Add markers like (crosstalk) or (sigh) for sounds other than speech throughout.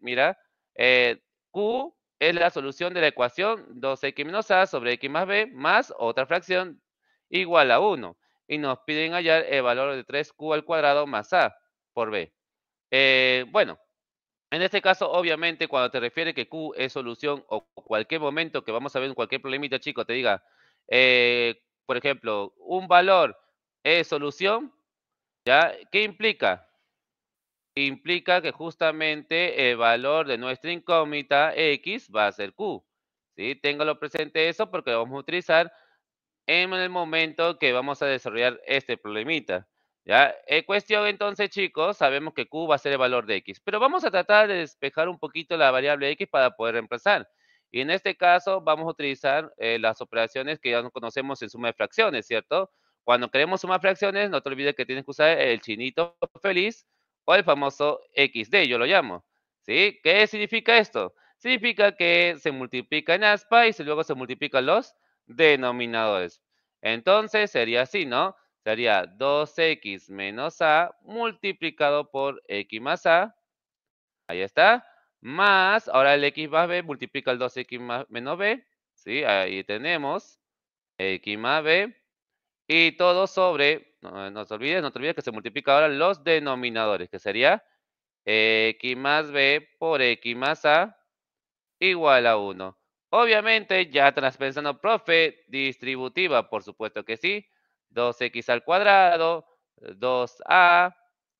mira, eh, Q es la solución de la ecuación 2x menos a sobre x más b más otra fracción igual a 1. Y nos piden hallar el valor de 3q al cuadrado más a por b. Eh, bueno, en este caso, obviamente, cuando te refiere que q es solución o cualquier momento que vamos a ver en cualquier problemita, chico, te diga, eh, por ejemplo, un valor es solución, ¿ya? ¿Qué implica? implica que justamente el valor de nuestra incógnita X va a ser Q. ¿sí? Téngalo presente eso porque lo vamos a utilizar en el momento que vamos a desarrollar este problemita. ¿ya? En cuestión entonces, chicos, sabemos que Q va a ser el valor de X, pero vamos a tratar de despejar un poquito la variable X para poder reemplazar. Y en este caso vamos a utilizar eh, las operaciones que ya conocemos en suma de fracciones, ¿cierto? Cuando queremos sumar fracciones, no te olvides que tienes que usar el chinito feliz o el famoso XD, yo lo llamo. ¿Sí? ¿Qué significa esto? Significa que se multiplica en aspa y luego se multiplican los denominadores. Entonces sería así, ¿no? Sería 2x menos a multiplicado por x más a. Ahí está. Más, ahora el x más b multiplica el 2x menos b. ¿Sí? Ahí tenemos x más b y todo sobre, no, se te olvides, no te olvides que se multiplica ahora los denominadores, que sería x más b por x más a igual a 1. Obviamente, ya estás pensando, profe, distributiva, por supuesto que sí. 2x al cuadrado, 2a,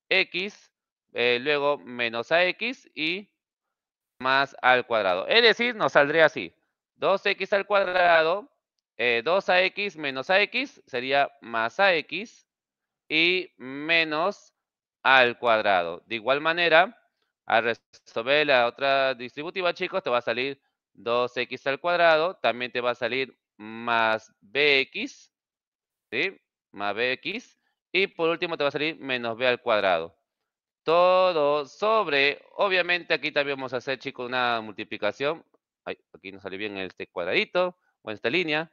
x, eh, luego menos a x y más al cuadrado. Es decir, nos saldría así. 2x al cuadrado 2ax eh, menos ax sería más ax y menos al cuadrado. De igual manera, al resolver la otra distributiva, chicos, te va a salir 2x al cuadrado, también te va a salir más bx, ¿sí? Más bx, y por último te va a salir menos b al cuadrado. Todo sobre, obviamente aquí también vamos a hacer, chicos, una multiplicación. aquí no sale bien este cuadradito, o esta línea.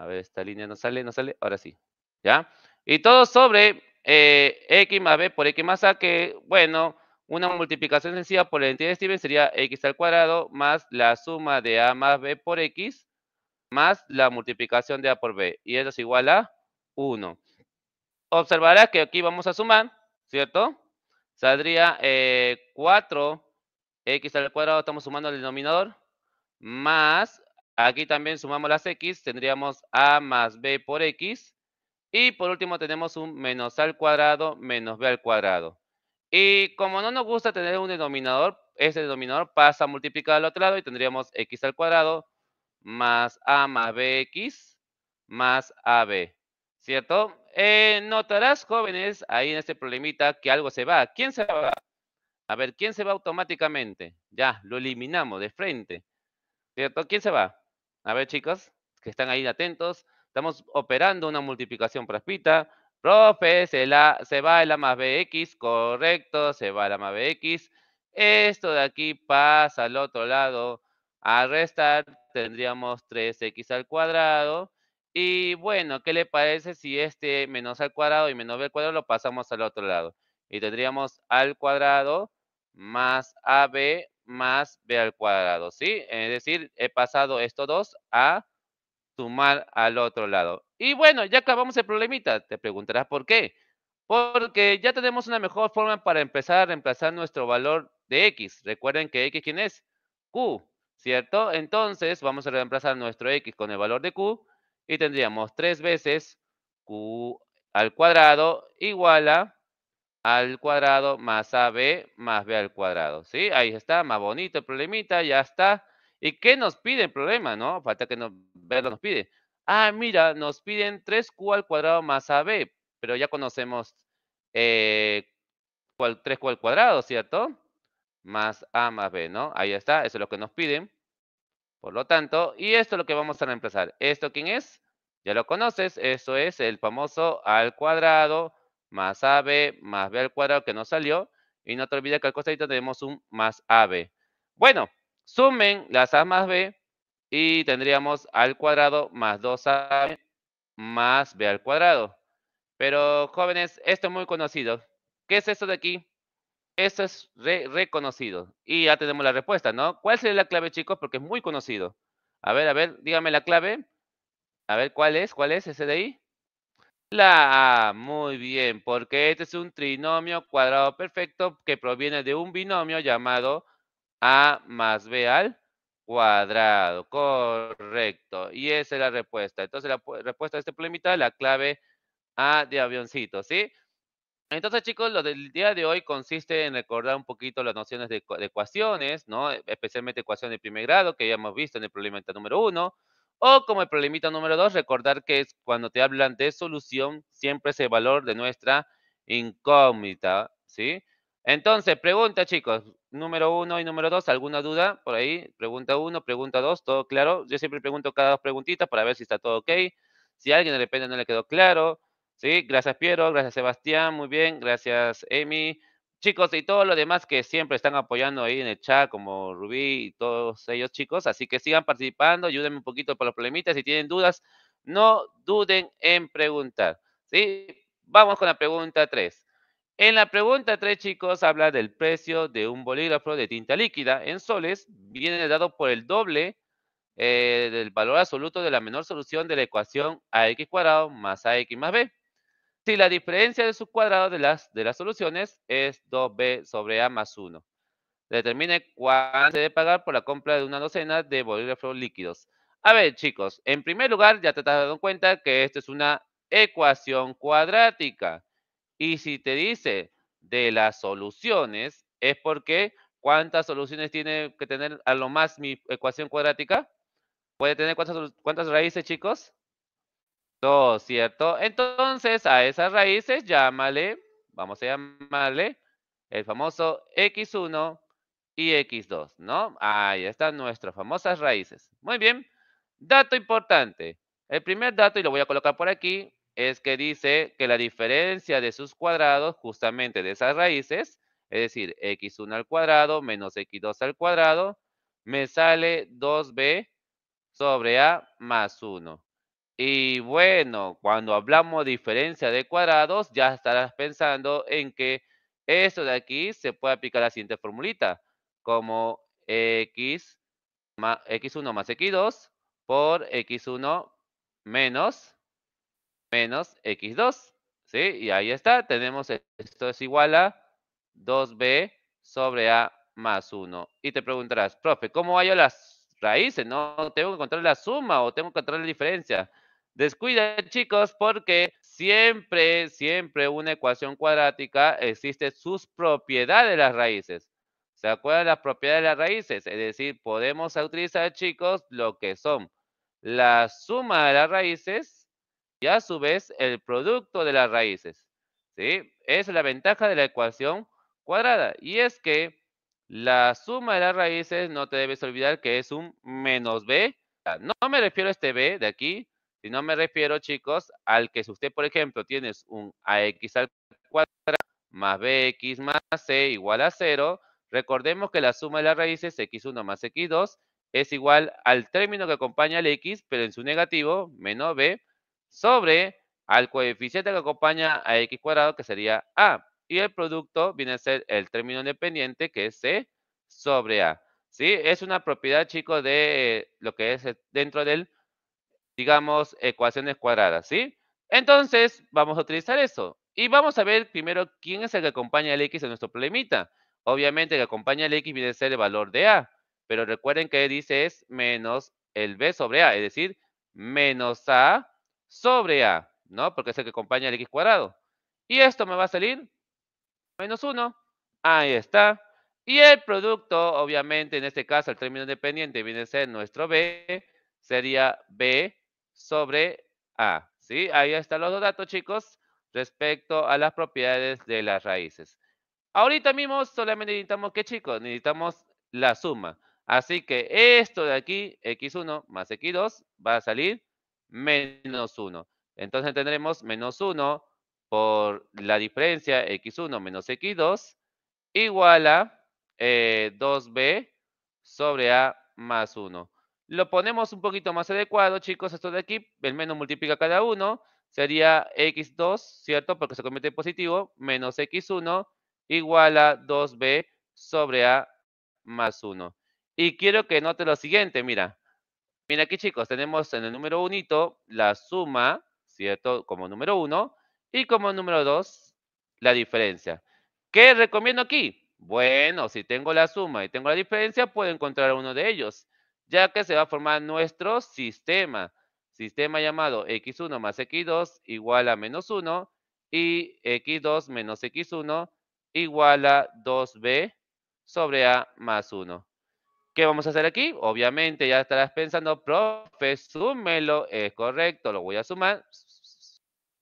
A ver, esta línea no sale, no sale. Ahora sí. ¿Ya? Y todo sobre eh, X más B por X más A, que, bueno, una multiplicación sencilla por la identidad de Steven sería X al cuadrado más la suma de A más B por X más la multiplicación de A por B. Y eso es igual a 1. Observará que aquí vamos a sumar, ¿cierto? Saldría 4X eh, al cuadrado, estamos sumando el denominador, más Aquí también sumamos las x, tendríamos a más b por x. Y por último tenemos un menos al cuadrado menos b al cuadrado. Y como no nos gusta tener un denominador, ese denominador pasa a multiplicar al otro lado y tendríamos x al cuadrado más a más bx más ab. ¿Cierto? Eh, notarás, jóvenes, ahí en este problemita que algo se va. ¿Quién se va? A ver, ¿quién se va automáticamente? Ya, lo eliminamos de frente. ¿Cierto? ¿Quién se va? A ver, chicos, que están ahí atentos. Estamos operando una multiplicación prospita. Profe, se, la, se va el A más BX, correcto, se va el A más BX. Esto de aquí pasa al otro lado. a restar tendríamos 3x al cuadrado. Y bueno, ¿qué le parece si este menos al cuadrado y menos b al cuadrado lo pasamos al otro lado? Y tendríamos al cuadrado más ab más b al cuadrado, ¿sí? Es decir, he pasado estos dos a sumar al otro lado. Y bueno, ya acabamos el problemita. Te preguntarás por qué. Porque ya tenemos una mejor forma para empezar a reemplazar nuestro valor de x. Recuerden que x, ¿quién es? Q, ¿cierto? Entonces, vamos a reemplazar nuestro x con el valor de Q y tendríamos tres veces Q al cuadrado igual a al cuadrado más AB más B al cuadrado, ¿sí? Ahí está, más bonito el problemita, ya está. ¿Y qué nos pide el problema, no? Falta que nos, verlo nos pide. Ah, mira, nos piden 3Q al cuadrado más AB, pero ya conocemos 3Q eh, al cuadrado, ¿cierto? Más A más B, ¿no? Ahí está, eso es lo que nos piden. Por lo tanto, y esto es lo que vamos a reemplazar. ¿Esto quién es? Ya lo conoces, eso es el famoso al cuadrado más AB más B al cuadrado que no salió. Y no te olvides que al costadito tenemos un más AB. Bueno, sumen las A más B y tendríamos al cuadrado más 2 a más B al cuadrado. Pero jóvenes, esto es muy conocido. ¿Qué es esto de aquí? Esto es reconocido. Y ya tenemos la respuesta, ¿no? ¿Cuál sería la clave, chicos? Porque es muy conocido. A ver, a ver, dígame la clave. A ver, ¿cuál es? ¿Cuál es ese de ahí? La A, muy bien, porque este es un trinomio cuadrado perfecto que proviene de un binomio llamado A más B al cuadrado. Correcto. Y esa es la respuesta. Entonces, la respuesta a este problemita, la clave A de avioncito, ¿sí? Entonces, chicos, lo del día de hoy consiste en recordar un poquito las nociones de, ecuaciones, ¿no? Especialmente ecuaciones de primer grado, que ya hemos visto en el problema número uno. O como el problemita número dos, recordar que es cuando te hablan de solución, siempre es el valor de nuestra incógnita, ¿sí? Entonces, pregunta, chicos. Número uno y número dos, ¿alguna duda por ahí? Pregunta uno, pregunta dos, ¿todo claro? Yo siempre pregunto cada dos preguntitas para ver si está todo ok. Si a alguien de repente no le quedó claro, ¿sí? Gracias, Piero. Gracias, Sebastián. Muy bien. Gracias, Emi chicos y todos los demás que siempre están apoyando ahí en el chat, como Rubí y todos ellos, chicos. Así que sigan participando, ayúdenme un poquito por los problemitas. Si tienen dudas, no duden en preguntar. ¿sí? Vamos con la pregunta 3. En la pregunta 3, chicos, habla del precio de un bolígrafo de tinta líquida en soles. Viene dado por el doble eh, del valor absoluto de la menor solución de la ecuación ax cuadrado más ax más b si la diferencia de sus de las, de las soluciones es 2b sobre a más 1. Determine cuánto se debe pagar por la compra de una docena de bolígrafos líquidos. A ver, chicos, en primer lugar ya te has dado cuenta que esto es una ecuación cuadrática. Y si te dice de las soluciones, es porque ¿cuántas soluciones tiene que tener a lo más mi ecuación cuadrática? ¿Puede tener cuántas, cuántas raíces, chicos? ¿Todo ¿cierto? Entonces, a esas raíces llámale, vamos a llamarle el famoso x1 y x2, ¿no? Ahí están nuestras famosas raíces. Muy bien. Dato importante. El primer dato, y lo voy a colocar por aquí, es que dice que la diferencia de sus cuadrados, justamente de esas raíces, es decir, x1 al cuadrado menos x2 al cuadrado, me sale 2b sobre a más 1. Y bueno, cuando hablamos de diferencia de cuadrados, ya estarás pensando en que esto de aquí se puede aplicar a la siguiente formulita, como x x1 más x2 por x1 menos, menos x2. ¿Sí? Y ahí está, tenemos e, esto es igual a 2b sobre a más 1. Y te preguntarás, profe, ¿cómo hallo las raíces? No, tengo que encontrar la suma o tengo que encontrar la diferencia. Descuida, chicos porque siempre, siempre una ecuación cuadrática existe sus propiedades de las raíces. ¿Se acuerdan las propiedades de las raíces? Es decir, podemos utilizar chicos lo que son la suma de las raíces y a su vez el producto de las raíces. ¿Sí? Es la ventaja de la ecuación cuadrada. Y es que la suma de las raíces no te debes olvidar que es un menos b. No me refiero a este b de aquí, si no me refiero, chicos, al que si usted, por ejemplo, tienes un ax al cuadrado más bx más c igual a 0, recordemos que la suma de las raíces x1 más x2 es igual al término que acompaña al x, pero en su negativo, menos b, sobre al coeficiente que acompaña a x cuadrado, que sería a. Y el producto viene a ser el término independiente, que es c sobre a. ¿Sí? Es una propiedad, chicos, de lo que es eh, dentro del digamos, ecuaciones cuadradas, ¿sí? Entonces, vamos a utilizar eso. Y vamos a ver primero quién es el que acompaña el X en nuestro problemita. Obviamente, el que acompaña el X viene a ser el valor de A. Pero recuerden que dice es menos el B sobre A, es decir, menos A sobre A, ¿no? Porque es el que acompaña al X cuadrado. Y esto me va a salir menos 1. Ahí está. Y el producto, obviamente, en este caso, el término independiente viene a ser nuestro B, sería B sobre A. ¿sí? Ahí están los dos datos, chicos, respecto a las propiedades de las raíces. Ahorita mismo solamente necesitamos, ¿qué chicos? Necesitamos la suma. Así que esto de aquí, x1 más x2, va a salir menos 1. Entonces tendremos menos 1 por la diferencia x1 menos x2 igual a 2b eh, sobre a más 1. Lo ponemos un poquito más adecuado, chicos, esto de aquí, el menos multiplica cada uno, sería x2, ¿cierto? Porque se convierte en positivo, menos x1 igual a 2b sobre a más 1. Y quiero que note lo siguiente, mira. Mira aquí, chicos, tenemos en el número unito la suma, ¿cierto? Como número 1 y como número 2 la diferencia. ¿Qué recomiendo aquí? Bueno, si tengo la suma y tengo la diferencia, puedo encontrar uno de ellos ya que se va a formar nuestro sistema. Sistema llamado x1 más x2 igual a menos 1 y x2 menos x1 igual a 2b sobre a más 1. ¿Qué vamos a hacer aquí? Obviamente ya estarás pensando, profe, súmelo, es correcto, lo voy a sumar.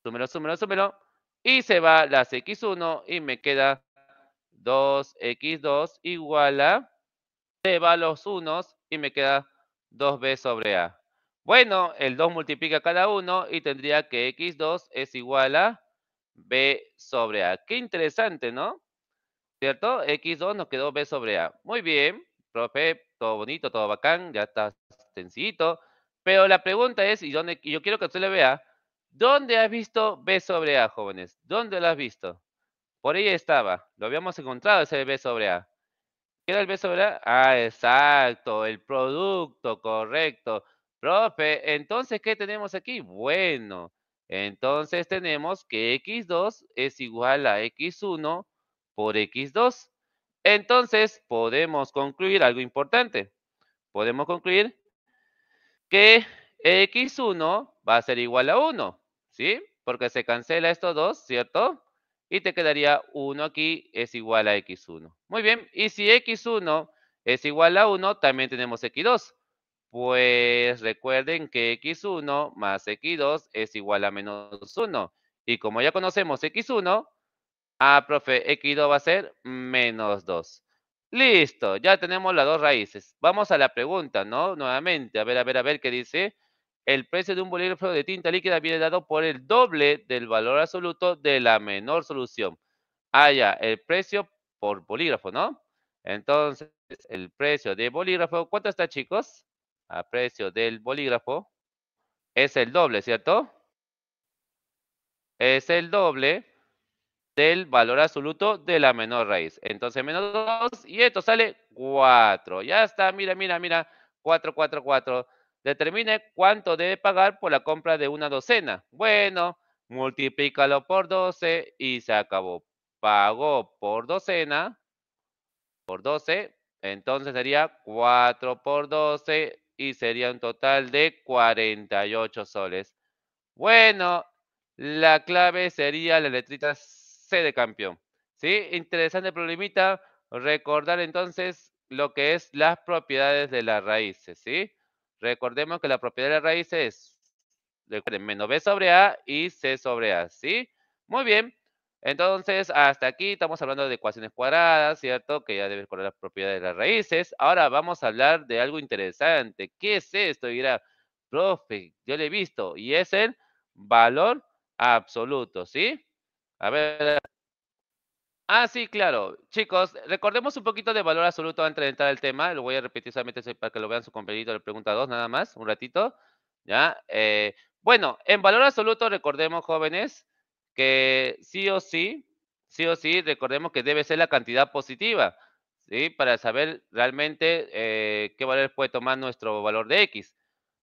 Súmelo, súmelo, súmelo. Y se va las x1 y me queda 2x2 igual a, se va los unos y me queda 2b sobre a. Bueno, el 2 multiplica cada uno y tendría que x2 es igual a b sobre a. Qué interesante, ¿no? ¿Cierto? x2 nos quedó b sobre a. Muy bien, profe, todo bonito, todo bacán, ya está sencillito. Pero la pregunta es, y, dónde, yo quiero que usted le vea, ¿dónde has visto b sobre a, jóvenes? ¿Dónde lo has visto? Por ahí estaba, lo habíamos encontrado ese b sobre a. ¿Qué era el beso Ah, exacto, el producto, correcto. Profe, entonces, ¿qué tenemos aquí? Bueno, entonces tenemos que x2 es igual a x1 por x2. Entonces, podemos concluir algo importante. Podemos concluir que x1 va a ser igual a 1, ¿sí? Porque se cancela estos dos, ¿cierto? y te quedaría 1 aquí es igual a x1. Muy bien, y si x1 es igual a 1, también tenemos x2. Pues recuerden que x1 más x2 es igual a menos 1. Y como ya conocemos x1, ah, profe, x2 va a ser menos 2. Listo, ya tenemos las dos raíces. Vamos a la pregunta, ¿no? Nuevamente, a ver, a ver, a ver qué dice el precio de un bolígrafo de tinta líquida viene dado por el doble del valor absoluto de la menor solución. Ah, el precio por bolígrafo, ¿no? Entonces, el precio de bolígrafo, ¿cuánto está, chicos? A precio del bolígrafo es el doble, ¿cierto? Es el doble del valor absoluto de la menor raíz. Entonces, menos 2 y esto sale 4. Ya está, mira, mira, mira. 4, 4, 4. Determine cuánto debe pagar por la compra de una docena. Bueno, multiplícalo por 12 y se acabó. Pagó por docena, por 12, entonces sería 4 por 12 y sería un total de 48 soles. Bueno, la clave sería la letrita C de campeón. ¿Sí? Interesante problemita. Recordar entonces lo que es las propiedades de las raíces, ¿sí? Recordemos que la propiedad de las raíces es, menos b sobre a y c sobre a, ¿sí? Muy bien. Entonces, hasta aquí estamos hablando de ecuaciones cuadradas, ¿cierto? Que ya debes conocer las propiedades de las raíces. Ahora vamos a hablar de algo interesante. ¿Qué es esto? Dirá, profe, yo lo he visto. Y es el valor absoluto, ¿sí? A ver, Ah, sí, claro. Chicos, recordemos un poquito de valor absoluto antes de entrar al tema. Lo voy a repetir solamente para que lo vean su compañero de pregunta 2, nada más, un ratito. ¿Ya? Eh, bueno, en valor absoluto, recordemos, jóvenes, que sí o sí, sí o sí, recordemos que debe ser la cantidad positiva, ¿sí? Para saber realmente eh, qué valor puede tomar nuestro valor de X.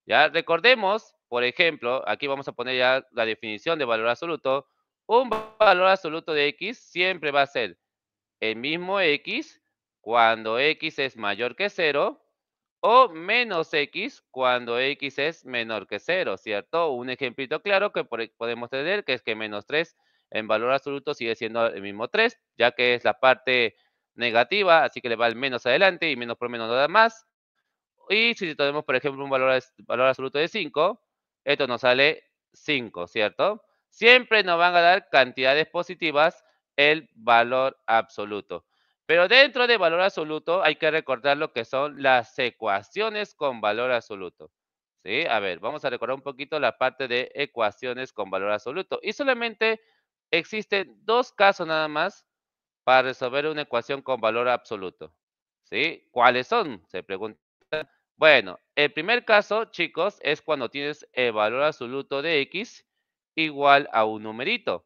¿Ya? Recordemos, por ejemplo, aquí vamos a poner ya la definición de valor absoluto un valor absoluto de x siempre va a ser el mismo x cuando x es mayor que 0 o menos x cuando x es menor que 0, ¿cierto? Un ejemplito claro que e, podemos tener que es que menos 3 en valor absoluto sigue siendo el mismo 3, ya que es la parte negativa, así que le va el menos adelante y menos por menos nada más. Y si tenemos, por ejemplo, un valor, valor absoluto de 5, esto nos sale 5, ¿cierto? siempre nos van a dar cantidades positivas el valor absoluto. Pero dentro de valor absoluto hay que recordar lo que son las ecuaciones con valor absoluto. ¿Sí? A ver, vamos a recordar un poquito la parte de ecuaciones con valor absoluto. Y solamente existen dos casos nada más para resolver una ecuación con valor absoluto. ¿Sí? ¿Cuáles son? Se pregunta. Bueno, el primer caso, chicos, es cuando tienes el valor absoluto de X igual a un numerito.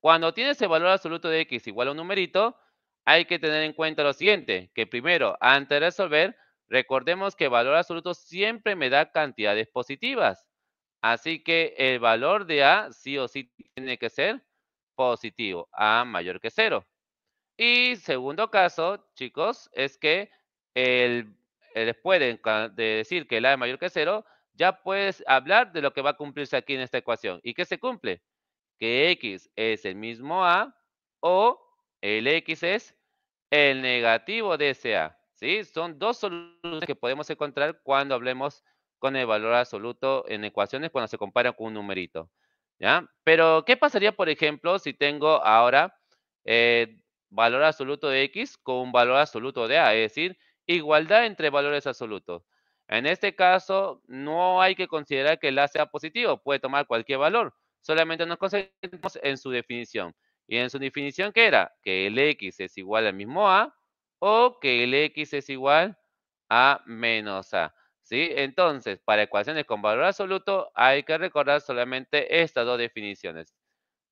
Cuando tienes el valor absoluto de x igual a un numerito, hay que tener en cuenta lo siguiente, que primero, antes de resolver, recordemos que el valor absoluto siempre me da cantidades positivas. Así que el valor de A sí o sí tiene que ser positivo, A mayor que 0. Y segundo caso, chicos, es que el, pueden después decir que el A es mayor que 0, ya puedes hablar de lo que va a cumplirse aquí en esta ecuación. ¿Y qué se cumple? Que x es el mismo a o el x es el negativo de ese a. Son dos soluciones que podemos encontrar cuando hablemos con el valor absoluto en ecuaciones cuando se compara con un numerito. ¿ya? Pero, ¿qué pasaría, por ejemplo, si tengo ahora valor absoluto de x con un valor absoluto de a? Es decir, igualdad entre valores absolutos. En este caso, no hay que considerar que el A sea positivo, puede tomar cualquier valor. Solamente nos concentramos en su definición. ¿Y en su definición qué era? Que el X es igual al mismo A o que el X es igual a menos A. ¿Sí? Entonces, para ecuaciones con valor absoluto hay que recordar solamente estas dos definiciones.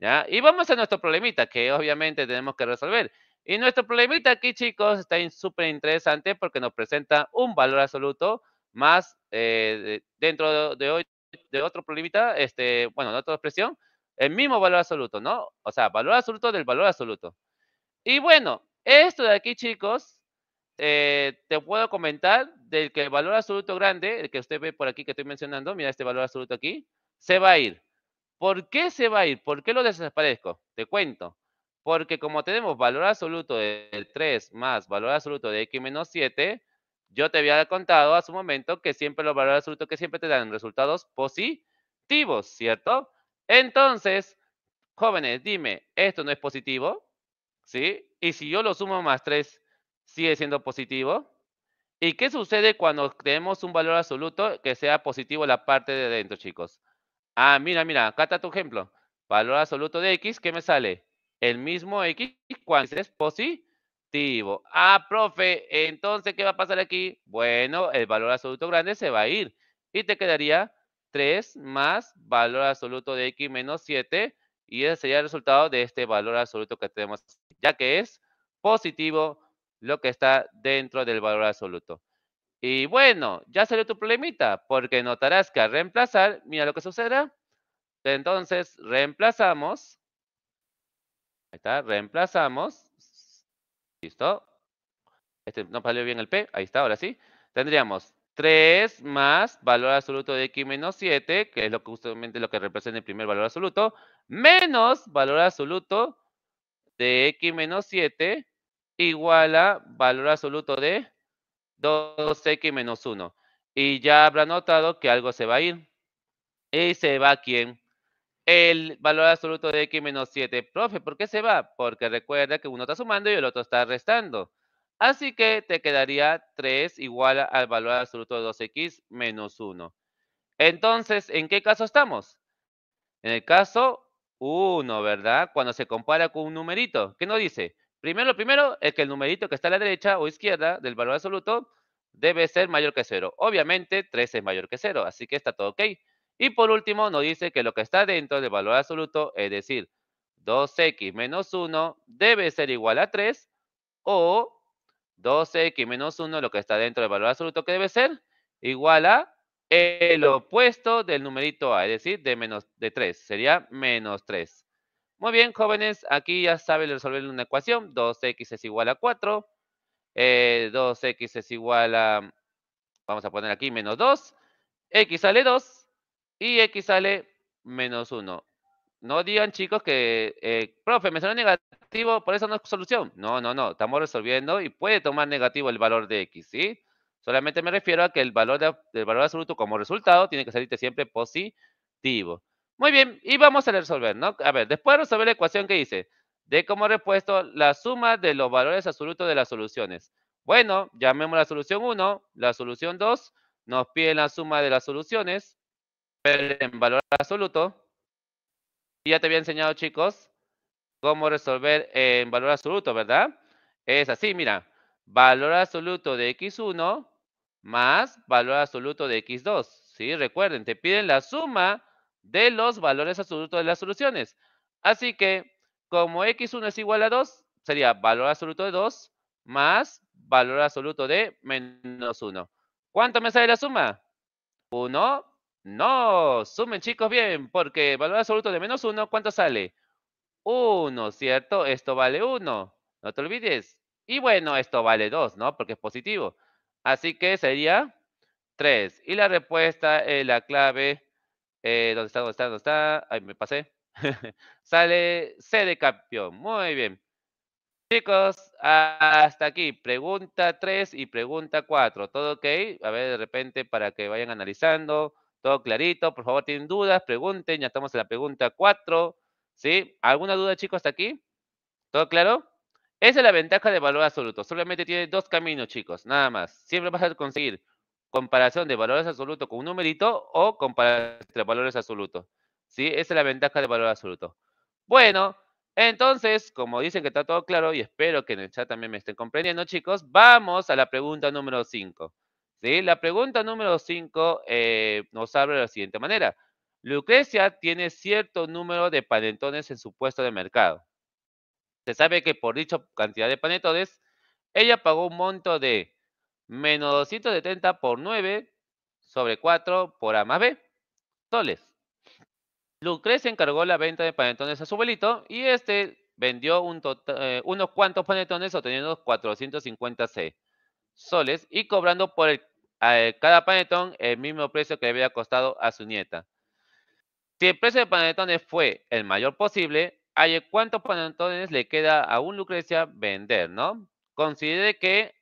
¿ya? Y vamos a nuestro problemita que obviamente tenemos que resolver. Y nuestro problemita aquí, chicos, está súper interesante porque nos presenta un valor absoluto más eh, dentro de, otro problemita, este, bueno, de otra expresión, el mismo valor absoluto, ¿no? O sea, valor absoluto del valor absoluto. Y bueno, esto de aquí, chicos, eh, te puedo comentar del que el valor absoluto grande, el que usted ve por aquí que estoy mencionando, mira este valor absoluto aquí, se va a ir. ¿Por qué se va a ir? ¿Por qué lo desaparezco? Te cuento. Porque como tenemos valor absoluto del 3 más valor absoluto de x menos 7, yo te había contado hace un momento que siempre los valores absolutos que siempre te dan resultados positivos, ¿cierto? Entonces, jóvenes, dime, ¿esto no es positivo? ¿Sí? Y si yo lo sumo más 3, ¿sigue siendo positivo? ¿Y qué sucede cuando tenemos un valor absoluto que sea positivo la parte de adentro, chicos? Ah, mira, mira, acá está tu ejemplo. Valor absoluto de x, ¿qué me sale? El mismo x cuando es positivo Ah, profe, entonces, ¿qué va a pasar aquí? Bueno, el valor absoluto grande se va a ir y te quedaría 3 más valor absoluto de x menos 7 y ese sería el resultado de este valor absoluto que tenemos, ya que es positivo lo que está dentro del valor absoluto. Y bueno, ya salió tu problemita, porque notarás que al reemplazar, mira lo que sucederá. Entonces, reemplazamos. Ahí está, reemplazamos. ¿Listo? Este no salió bien el P. Ahí está, ahora sí. Tendríamos 3 más valor absoluto de x menos 7, que es lo que justamente lo que representa el primer valor absoluto, menos valor absoluto de x menos 7 igual a valor absoluto de 2x menos 1. Y ya habrá notado que algo se va a ir. ¿Y se va quién? el valor absoluto de x menos 7. Profe, ¿por qué se va? Porque recuerda que uno está sumando y el otro está restando. Así que te quedaría 3 igual al valor absoluto de 2x menos 1. Entonces, ¿en qué caso estamos? En el caso 1, ¿verdad? Cuando se compara con un numerito. ¿Qué nos dice? Primero, primero es que el numerito que está a la derecha o izquierda del valor absoluto debe ser mayor que 0. Obviamente, 3 es mayor que 0, así que está todo ok. Y por último, nos dice que lo que está dentro del valor absoluto, es decir, 2x menos 1 debe ser igual a 3 o 2x menos 1, lo que está dentro del valor absoluto, que debe ser igual a el opuesto del numerito a, es decir, de, menos, de 3. Sería menos 3. Muy bien, jóvenes, aquí ya saben resolver una ecuación. 2x es igual a 4. 2x eh, es igual a, vamos a poner aquí, menos 2. x sale 2 y X sale menos 1. No digan, chicos, que, eh, profe, me salió negativo, por eso no es solución. No, no, no, estamos resolviendo y puede tomar negativo el valor de X, ¿sí? Solamente me refiero a que el valor, del valor absoluto como resultado tiene que salirte siempre positivo. Muy bien, y vamos a resolver, ¿no? A ver, después de resolver la ecuación que dice de como repuesto la suma de los valores absolutos de las soluciones. Bueno, llamemos la solución 1, la solución 2, nos piden la suma de las soluciones en valor absoluto. Ya te había enseñado, chicos, cómo resolver en valor absoluto, ¿verdad? Es así, mira, valor absoluto de x1 más valor absoluto de x2. ¿sí? Recuerden, te piden la suma de los valores absolutos de las soluciones. Así que, como x1 es igual a 2, sería valor absoluto de 2 más valor absoluto de menos 1. ¿Cuánto me sale la suma? 1 no, sumen chicos bien, porque valor absoluto de menos 1, ¿cuánto sale? 1, ¿cierto? Esto vale 1, no te olvides. Y bueno, esto vale 2, ¿no? Porque es positivo. Así que sería 3. Y la respuesta, la clave, eh, ¿dónde está? ¿Dónde está? ¿Dónde está? Ahí me pasé. (laughs) sale C de campeón. Muy bien. Chicos, hasta aquí. Pregunta 3 y pregunta 4. ¿Todo ok? A ver, de repente, para que vayan analizando todo clarito, por favor, tienen dudas, pregunten, ya estamos en la pregunta 4, ¿sí? ¿Alguna duda, chicos, hasta aquí? ¿Todo claro? Esa es la ventaja de valor absoluto. Solamente tiene dos caminos, chicos, nada más. Siempre vas a conseguir comparación de valores absolutos con un numerito o comparación entre valores absolutos. ¿Sí? Esa es la ventaja de valor absoluto. Bueno, entonces, como dicen que está todo claro y espero que en el chat también me estén comprendiendo, chicos, vamos a la pregunta número 5. La pregunta número 5 eh, nos abre de la siguiente manera. Lucrecia tiene cierto número de panetones en su puesto de mercado. Se sabe que por dicha cantidad de panetones, ella pagó un monto de menos 270 por 9 sobre 4 por A más B, soles. Lucrecia encargó la venta de panetones a su abuelito y este vendió tota-, eh, unos cuantos panetones obteniendo 450 soles y cobrando por el eh, cada panetón el mismo precio que le había costado a su nieta. Si el precio de panetones fue el mayor posible, hay eh, cuántos panetones le queda a un Lucrecia vender, ¿no? Considere que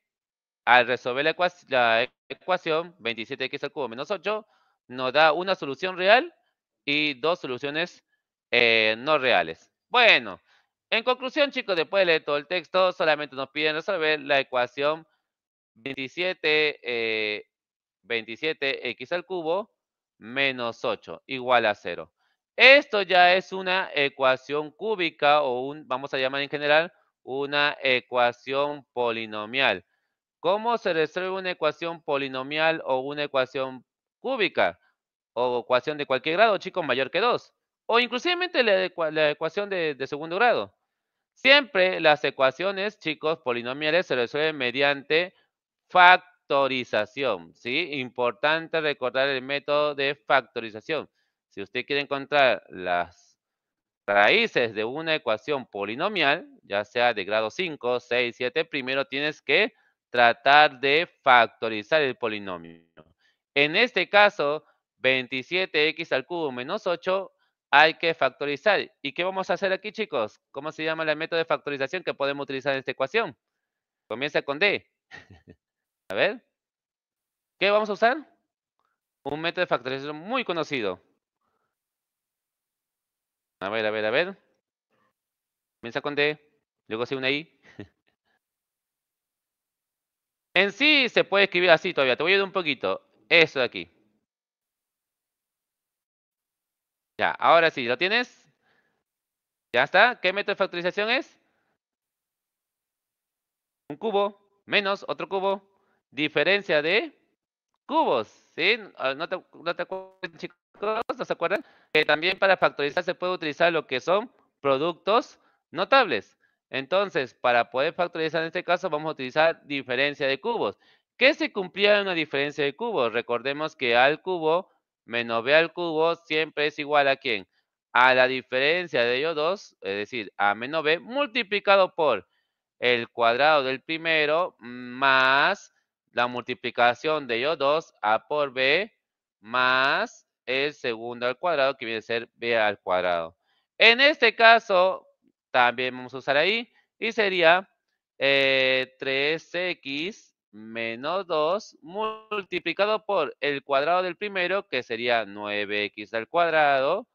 al resolver la, ecuación, 27x al cubo menos 8 nos da una solución real y dos soluciones eh, no reales. Bueno, en conclusión, chicos, después de leer todo el texto, solamente nos piden resolver la ecuación 27 eh, 27x al cubo menos 8 igual a 0. Esto ya es una ecuación cúbica o un, vamos a llamar en general, una ecuación polinomial. ¿Cómo se resuelve una ecuación polinomial o una ecuación cúbica? O ecuación de cualquier grado, chicos, mayor que 2. O inclusive la, ecuación de, segundo grado. Siempre las ecuaciones, chicos, polinomiales se resuelven mediante factores factorización, ¿sí? Importante recordar el método de factorización. Si usted quiere encontrar las raíces de una ecuación polinomial, ya sea de grado 5, 6, 7, primero tienes que tratar de factorizar el polinomio. En este caso, 27x al cubo menos 8 hay que factorizar. ¿Y qué vamos a hacer aquí, chicos? ¿Cómo se llama el método de factorización que podemos utilizar en esta ecuación? Comienza con D. (laughs) A ver. ¿Qué vamos a usar? Un método de factorización muy conocido. A ver, a ver, a ver. Comienza con D, luego sigue una I. (laughs) en sí se puede escribir así todavía. Te voy a ayudar un poquito. Eso de aquí. Ya, ahora sí, ¿lo tienes? Ya está. ¿Qué método de factorización es? Un cubo menos otro cubo diferencia de cubos, ¿sí? Ah, ¿No te, no chicos? ¿No se acuerdan? Que también para factorizar se puede utilizar lo que son productos notables. Entonces, para poder factorizar en este caso, vamos a utilizar diferencia de cubos. ¿Qué se cumplía en una diferencia de cubos? Recordemos que al cubo menos B al cubo siempre es igual a quién? A la diferencia de ellos dos, es decir, A menos B multiplicado por el cuadrado del primero más la multiplicación de ellos 2 A por B, más el segundo al cuadrado, que viene a ser B al cuadrado. En este caso, también vamos a usar ahí, y sería 3x eh, menos 2 multiplicado por el cuadrado del primero, que sería 9x al cuadrado,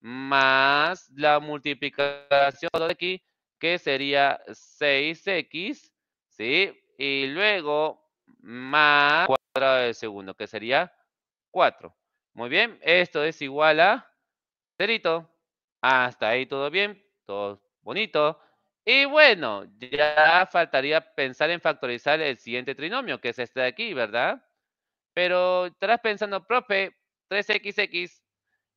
más la multiplicación de aquí, que sería 6x, ¿sí? Y luego más cuadrado del segundo, que sería 4. Muy bien, esto es igual a cerito. Hasta ahí todo bien, todo bonito. Y bueno, ya faltaría pensar en factorizar el siguiente trinomio, que es este de aquí, ¿verdad? Pero estarás pensando, profe, 3xx,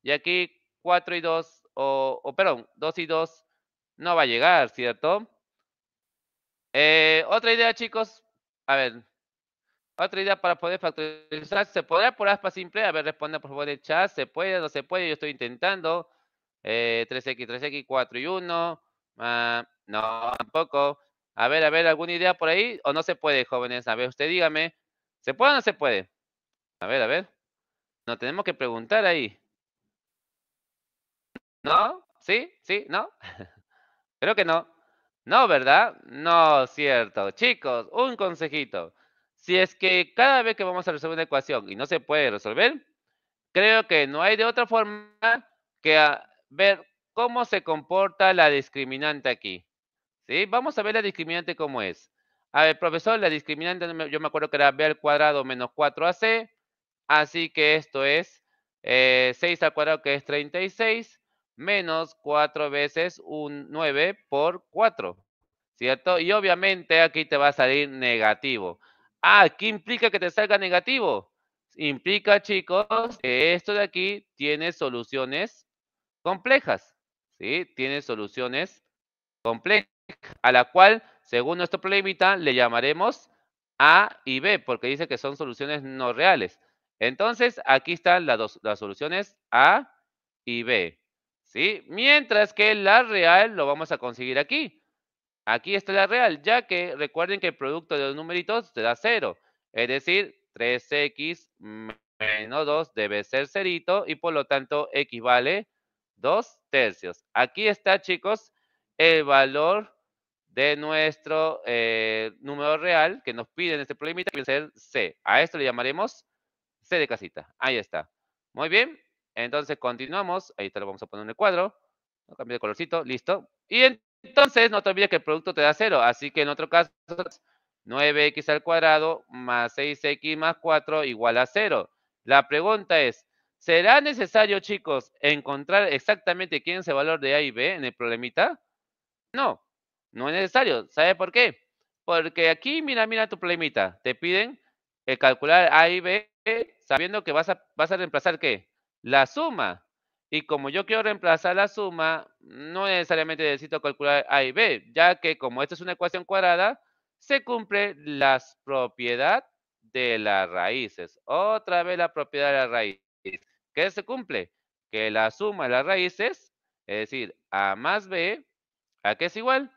y aquí 4 y 2, o, perdón, 2 y 2 no va a llegar, ¿cierto? Eh, otra idea, chicos. A ver, otra idea para poder factorizar, ¿se podrá por aspa simple? A ver, responda por favor el chat, ¿se puede? o ¿No se puede? Yo estoy intentando. 3x, 3x, 4 y 1. Ah, no, tampoco. A ver, a ver, ¿alguna idea por ahí? ¿O no se puede, jóvenes? A ver, usted dígame. ¿Se puede o no se puede? A ver, a ver. no tenemos que preguntar ahí. ¿No? ¿Sí? ¿Sí? ¿No? (laughs) Creo que no. No, ¿verdad? No, cierto. Chicos, un consejito. Si es que cada vez que vamos a resolver una ecuación y no se puede resolver, creo que no hay de otra forma que ver cómo se comporta la discriminante aquí. ¿Sí? Vamos a ver la discriminante cómo es. A ver, profesor, la discriminante, yo me acuerdo que era b al cuadrado menos 4ac, así que esto es 6 eh, al cuadrado, que es 36, menos 4 veces un 9 por 4, ¿cierto? Y obviamente aquí te va a salir negativo. Ah, ¿qué implica que te salga negativo? Implica, chicos, que esto de aquí tiene soluciones complejas. ¿Sí? Tiene soluciones complejas, a la cual, según nuestro problemita, le llamaremos A y B, porque dice que son soluciones no reales. Entonces, aquí están las, dos, las soluciones A y B. ¿Sí? Mientras que la real lo vamos a conseguir aquí. Aquí está la real, ya que recuerden que el producto de los numeritos te da 0. Es decir, 3x menos 2 debe ser cerito y por lo tanto x vale 2 tercios. Aquí está, chicos, el valor de nuestro eh, número real que nos piden este problemita, que ser C. A esto le llamaremos C de casita. Ahí está. Muy bien. Entonces continuamos. Ahí está, lo vamos a poner en el cuadro. Cambio de colorcito. Listo. Y entonces, no te olvides que el producto te da 0, así que en otro caso, 9x al cuadrado más 6x más 4 igual a 0. La pregunta es, ¿será necesario, chicos, encontrar exactamente quién es el valor de A y B en el problemita? No, no es necesario. ¿Sabes por qué? Porque aquí, mira, mira tu problemita. Te piden el calcular A y B sabiendo que vas a, vas a reemplazar, ¿qué? La suma y como yo quiero reemplazar la suma, no necesariamente necesito calcular A y B, ya que como esta es una ecuación cuadrada, se cumple la propiedad de las raíces. Otra vez la propiedad de las raíces. ¿Qué se cumple? Que la suma de las raíces, es decir, A más B, ¿a qué es igual?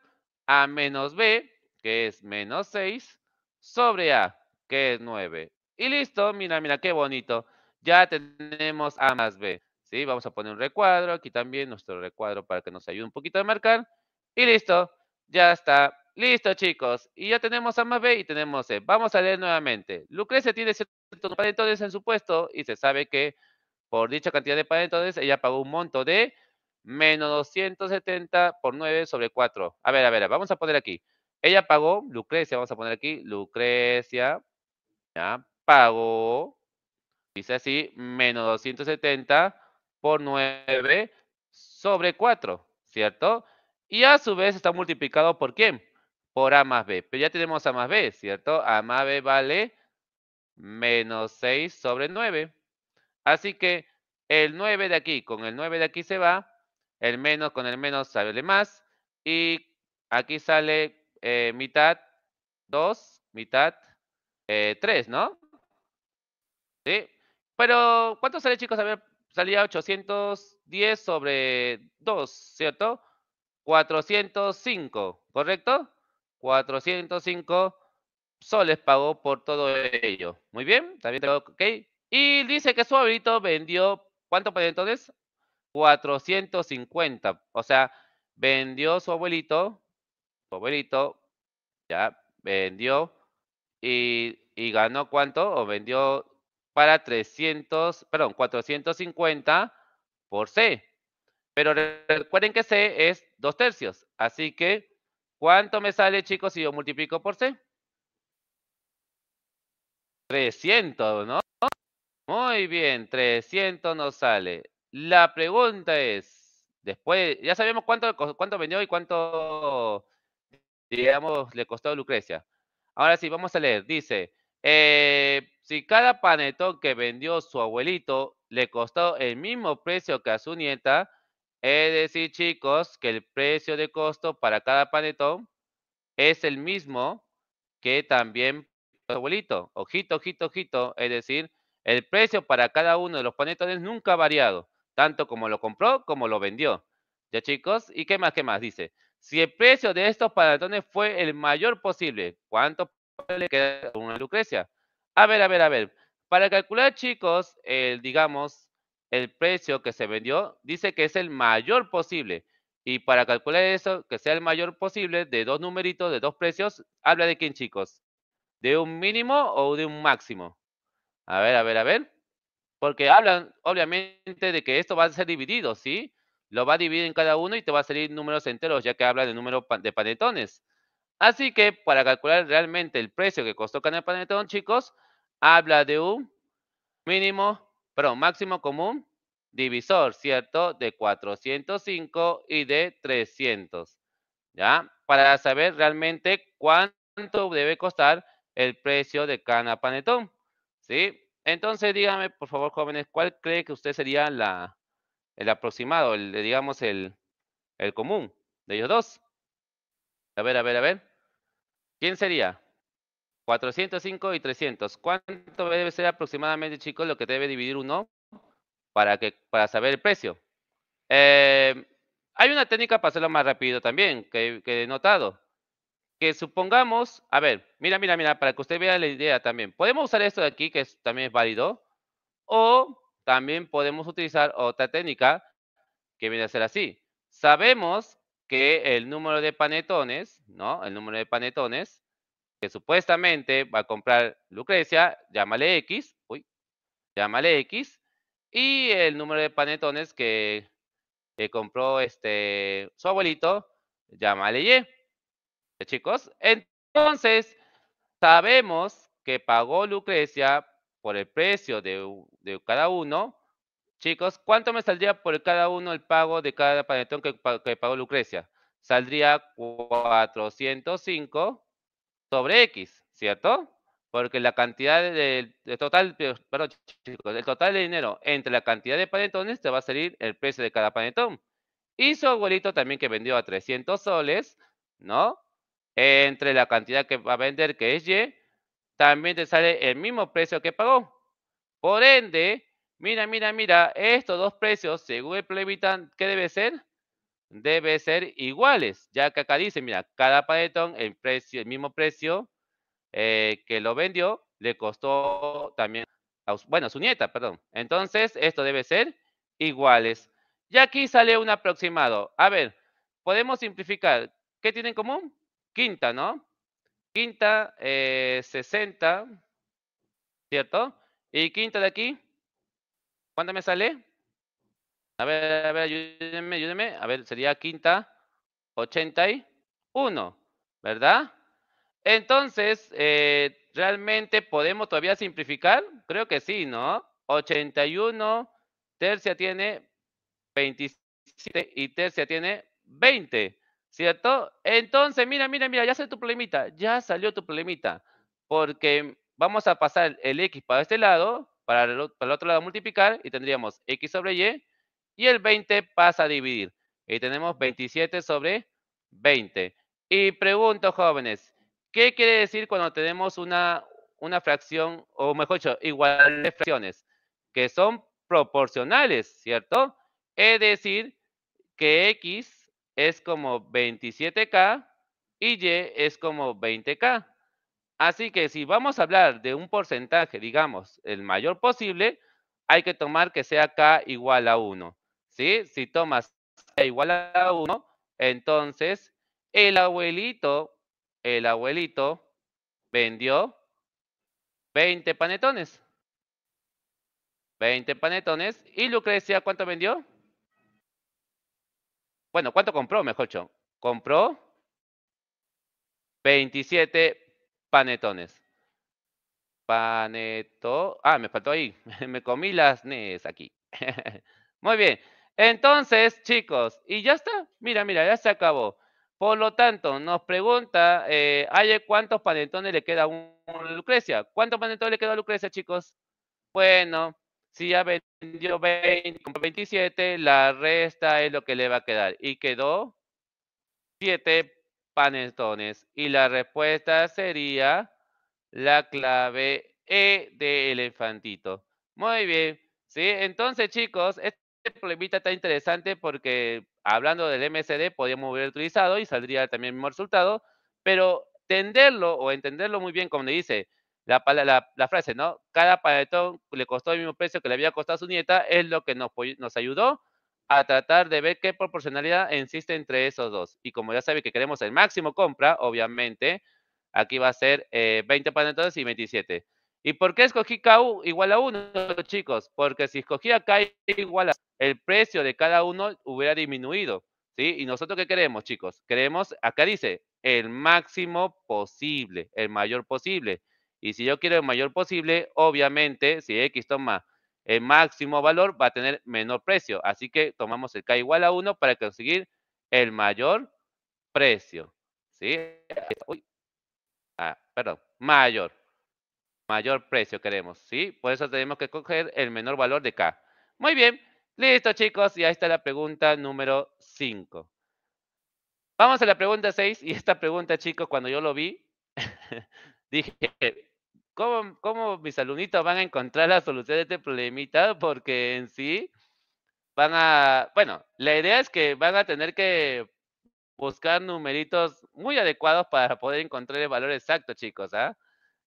A menos B, que es menos 6, sobre A, que es 9. Y listo, mira, mira, qué bonito. Ya tenemos A más B. Vamos a poner un recuadro, aquí también nuestro recuadro para que nos ayude un poquito a marcar. Y listo, ya está. Listo, chicos. Y ya tenemos A más B y tenemos C. Vamos a leer nuevamente. Lucrecia tiene ciertos parentones en su puesto y se sabe que por dicha cantidad de parentones ella pagó un monto de menos 270 por 9 sobre 4. A ver, a ver, vamos a poner aquí. Ella pagó, Lucrecia, vamos a poner aquí, Lucrecia, ya, pagó, dice así, menos 270 por 9 sobre 4, ¿cierto? Y a su vez está multiplicado por quién? Por A más B. Pero ya tenemos A más B, ¿cierto? A más B vale menos 6 sobre 9. Así que el 9 de aquí con el 9 de aquí se va. El menos con el menos sale más. Y aquí sale eh, mitad 2, mitad 3, eh, ¿no? ¿Sí? Pero, ¿cuánto sale, chicos? A ver, salía 810 sobre 2, ¿cierto? 405, ¿correcto? 405 soles pagó por todo ello. Muy bien, también tengo, ok. Y dice que su abuelito vendió, ¿cuánto entonces? 450. O sea, vendió su abuelito, su abuelito, ya, vendió y, y ganó cuánto, o vendió para 300, perdón, 450 por C. Pero recuerden que C es dos tercios. Así que, ¿cuánto me sale, chicos, si yo multiplico por C? 300, ¿no? Muy bien, 300 nos sale. La pregunta es, después, ya sabemos cuánto, cuánto vendió y cuánto, digamos, le costó a Lucrecia. Ahora sí, vamos a leer. Dice, eh, si cada panetón que vendió su abuelito le costó el mismo precio que a su nieta, es decir, chicos, que el precio de costo para cada panetón es el mismo que también su abuelito. Ojito, ojito, ojito. Es decir, el precio para cada uno de los panetones nunca ha variado, tanto como lo compró como lo vendió. ¿Ya, chicos? ¿Y qué más, qué más? Dice, si el precio de estos panetones fue el mayor posible, ¿cuánto le queda a una Lucrecia? A ver, a ver, a ver. Para calcular, chicos, el, digamos, el precio que se vendió, dice que es el mayor posible. Y para calcular eso, que sea el mayor posible de dos numeritos, de dos precios, habla de quién, chicos. ¿De un mínimo o de un máximo? A ver, a ver, a ver. Porque hablan, obviamente, de que esto va a ser dividido, ¿sí? Lo va a dividir en cada uno y te va a salir números enteros, ya que habla de número de panetones. Así que para calcular realmente el precio que costó Canapanetón, Panetón, chicos, habla de un mínimo, perdón, máximo común divisor, ¿cierto? De 405 y de 300, ¿ya? Para saber realmente cuánto debe costar el precio de Cana Panetón, ¿sí? Entonces, dígame, por favor, jóvenes, ¿cuál cree que usted sería la, el aproximado, el, digamos, el, el común de ellos dos? A ver, a ver, a ver. ¿Quién sería? 405 y 300. ¿Cuánto debe ser aproximadamente, chicos, lo que debe dividir uno para, que, para saber el precio? Eh, hay una técnica para hacerlo más rápido también, que, he notado. Que supongamos, a ver, mira, mira, mira, para que usted vea la idea también. Podemos usar esto de aquí, que también es válido, o también podemos utilizar otra técnica que viene a ser así. Sabemos que el número de panetones, ¿no? El número de panetones que supuestamente va a comprar Lucrecia, llámale X, uy, llámale X, y el número de panetones que, compró este, su abuelito, llámale Y. ¿Sí, ¿eh, chicos, entonces sabemos que pagó Lucrecia por el precio de cada uno Chicos, ¿cuánto me saldría por cada uno el pago de cada panetón que, que pagó Lucrecia? Saldría 405 sobre X, ¿cierto? Porque la cantidad del de total, perdón, chicos, el total de dinero entre la cantidad de panetones te va a salir el precio de cada panetón. Y su abuelito también que vendió a 300 soles, ¿no? Entre la cantidad que va a vender, que es Y, también te sale el mismo precio que pagó. Por ende, Mira, mira, mira, estos dos precios, según el Plevitan, ¿qué debe ser? Debe ser iguales, ya que acá dice, mira, cada paletón, el, precio, el mismo precio eh, que lo vendió, le costó también, a, bueno, su nieta, perdón. Entonces, esto debe ser iguales. Y aquí sale un aproximado. A ver, podemos simplificar. ¿Qué tienen en común? Quinta, ¿no? Quinta, 60, eh, ¿cierto? Y quinta de aquí, ¿Cuánto me sale? A ver, a ver, ayúdenme, ayúdenme. A ver, sería quinta, 81, ¿verdad? Entonces, eh, ¿realmente podemos todavía simplificar? Creo que sí, ¿no? 81, tercia tiene 27 y tercia tiene 20, ¿cierto? Entonces, mira, mira, mira, ya salió tu problemita, ya salió tu problemita, porque vamos a pasar el X para este lado para el, otro lado multiplicar y tendríamos x sobre y y el 20 pasa a dividir. Y tenemos 27 sobre 20. Y pregunto, jóvenes, ¿qué quiere decir cuando tenemos una, una fracción, o mejor dicho, igual fracciones? Que son proporcionales, ¿cierto? Es decir, que x es como 27k y y es como 20k. Así que si vamos a hablar de un porcentaje, digamos, el mayor posible, hay que tomar que sea K igual a 1. ¿sí? Si tomas K igual a 1, entonces el abuelito, el abuelito vendió 20 panetones. 20 panetones. ¿Y Lucrecia cuánto vendió? Bueno, ¿cuánto compró, mejor dicho? Compró 27 panetones. Paneto. Ah, me faltó ahí. (laughs) me comí las nes aquí. (laughs) Muy bien. Entonces, chicos, y ya está. Mira, mira, ya se acabó. Por lo tanto, nos pregunta, eh, cuántos panetones le queda a Lucrecia? ¿Cuántos panetones le queda a Lucrecia, chicos? Bueno, si ya vendió 20, 27, la resta es lo que le va a quedar. Y quedó 7 panetones. Y la respuesta sería la clave E de elefantito. Muy bien. Sí, entonces chicos, este problemita está interesante porque hablando del MCD, podríamos haber utilizado y saldría también el mismo resultado, pero entenderlo o entenderlo muy bien, como dice la, frase, ¿no? Cada panetón le costó el mismo precio que le había costado a su nieta, es lo que nos ayudó a tratar de ver qué proporcionalidad existe entre esos dos. Y como ya sabéis que queremos el máximo compra, obviamente, aquí va a ser 20 eh, para entonces y 27. ¿Y por qué escogí K igual a 1, chicos? Porque si escogía K igual a el precio de cada uno hubiera disminuido, ¿sí? ¿Y nosotros qué queremos, chicos? Queremos, acá dice, el máximo posible, el mayor posible. Y si yo quiero el mayor posible, obviamente, si X toma el máximo valor va a tener menor precio. Así que tomamos el K igual a 1 para conseguir el mayor precio. ¿Sí? Uy. Ah, perdón. Mayor. Mayor precio queremos. ¿Sí? Por eso tenemos que coger el menor valor de K. Muy bien. Listo, chicos. Y ahí está la pregunta número 5. Vamos a la pregunta 6. Y esta pregunta, chicos, cuando yo lo vi, (laughs) dije, ¿Cómo, mis alumnitos van a encontrar la solución de este problemita? Porque en sí van a, bueno, la idea es que van a tener que buscar numeritos muy adecuados para poder encontrar el valor exacto, chicos. ¿ah?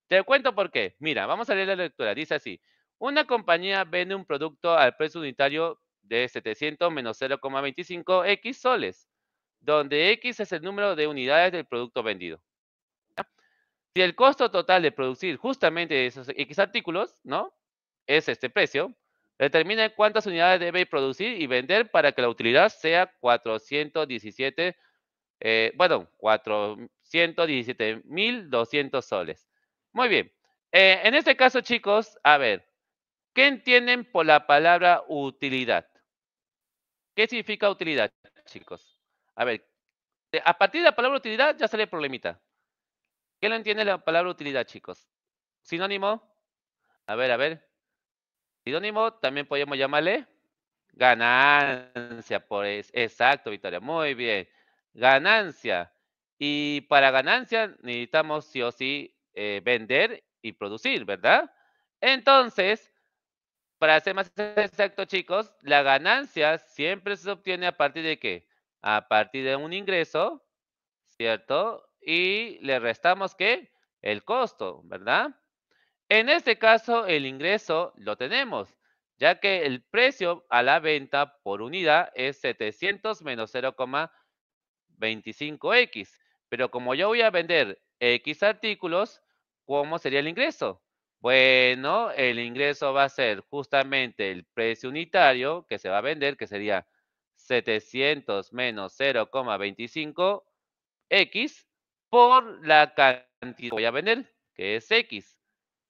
Te cuento por qué. Mira, vamos a leer la lectura. Dice así. Una compañía vende un producto al precio unitario de 700 menos 0,25 X soles, donde X es el número de unidades del producto vendido. Si el costo total de producir justamente esos X artículos, ¿no? Es este precio, determina cuántas unidades debe producir y vender para que la utilidad sea 417, eh, bueno, 417.200 soles. Muy bien. Eh, en este caso, chicos, a ver, ¿qué entienden por la palabra utilidad? ¿Qué significa utilidad, chicos? A ver, eh, a partir de la palabra utilidad ya sale el problemita. ¿Qué no entiende la palabra utilidad, chicos? Sinónimo. A ver, a ver. Sinónimo también podemos llamarle ganancia. Por eso. Exacto, Victoria. Muy bien. Ganancia. Y para ganancia necesitamos sí o sí eh, vender y producir, ¿verdad? Entonces, para ser más exacto, chicos, la ganancia siempre se obtiene a partir de qué? A partir de un ingreso, ¿cierto? y le restamos ¿qué? El costo, ¿verdad? En este caso, el ingreso lo tenemos, ya que el precio a la venta por unidad es 700 menos 0,25x. Pero como yo voy a vender X artículos, ¿cómo sería el ingreso? Bueno, el ingreso va a ser justamente el precio unitario que se va a vender, que sería 700 menos 0,25x, por la cantidad que voy a vender, que es X,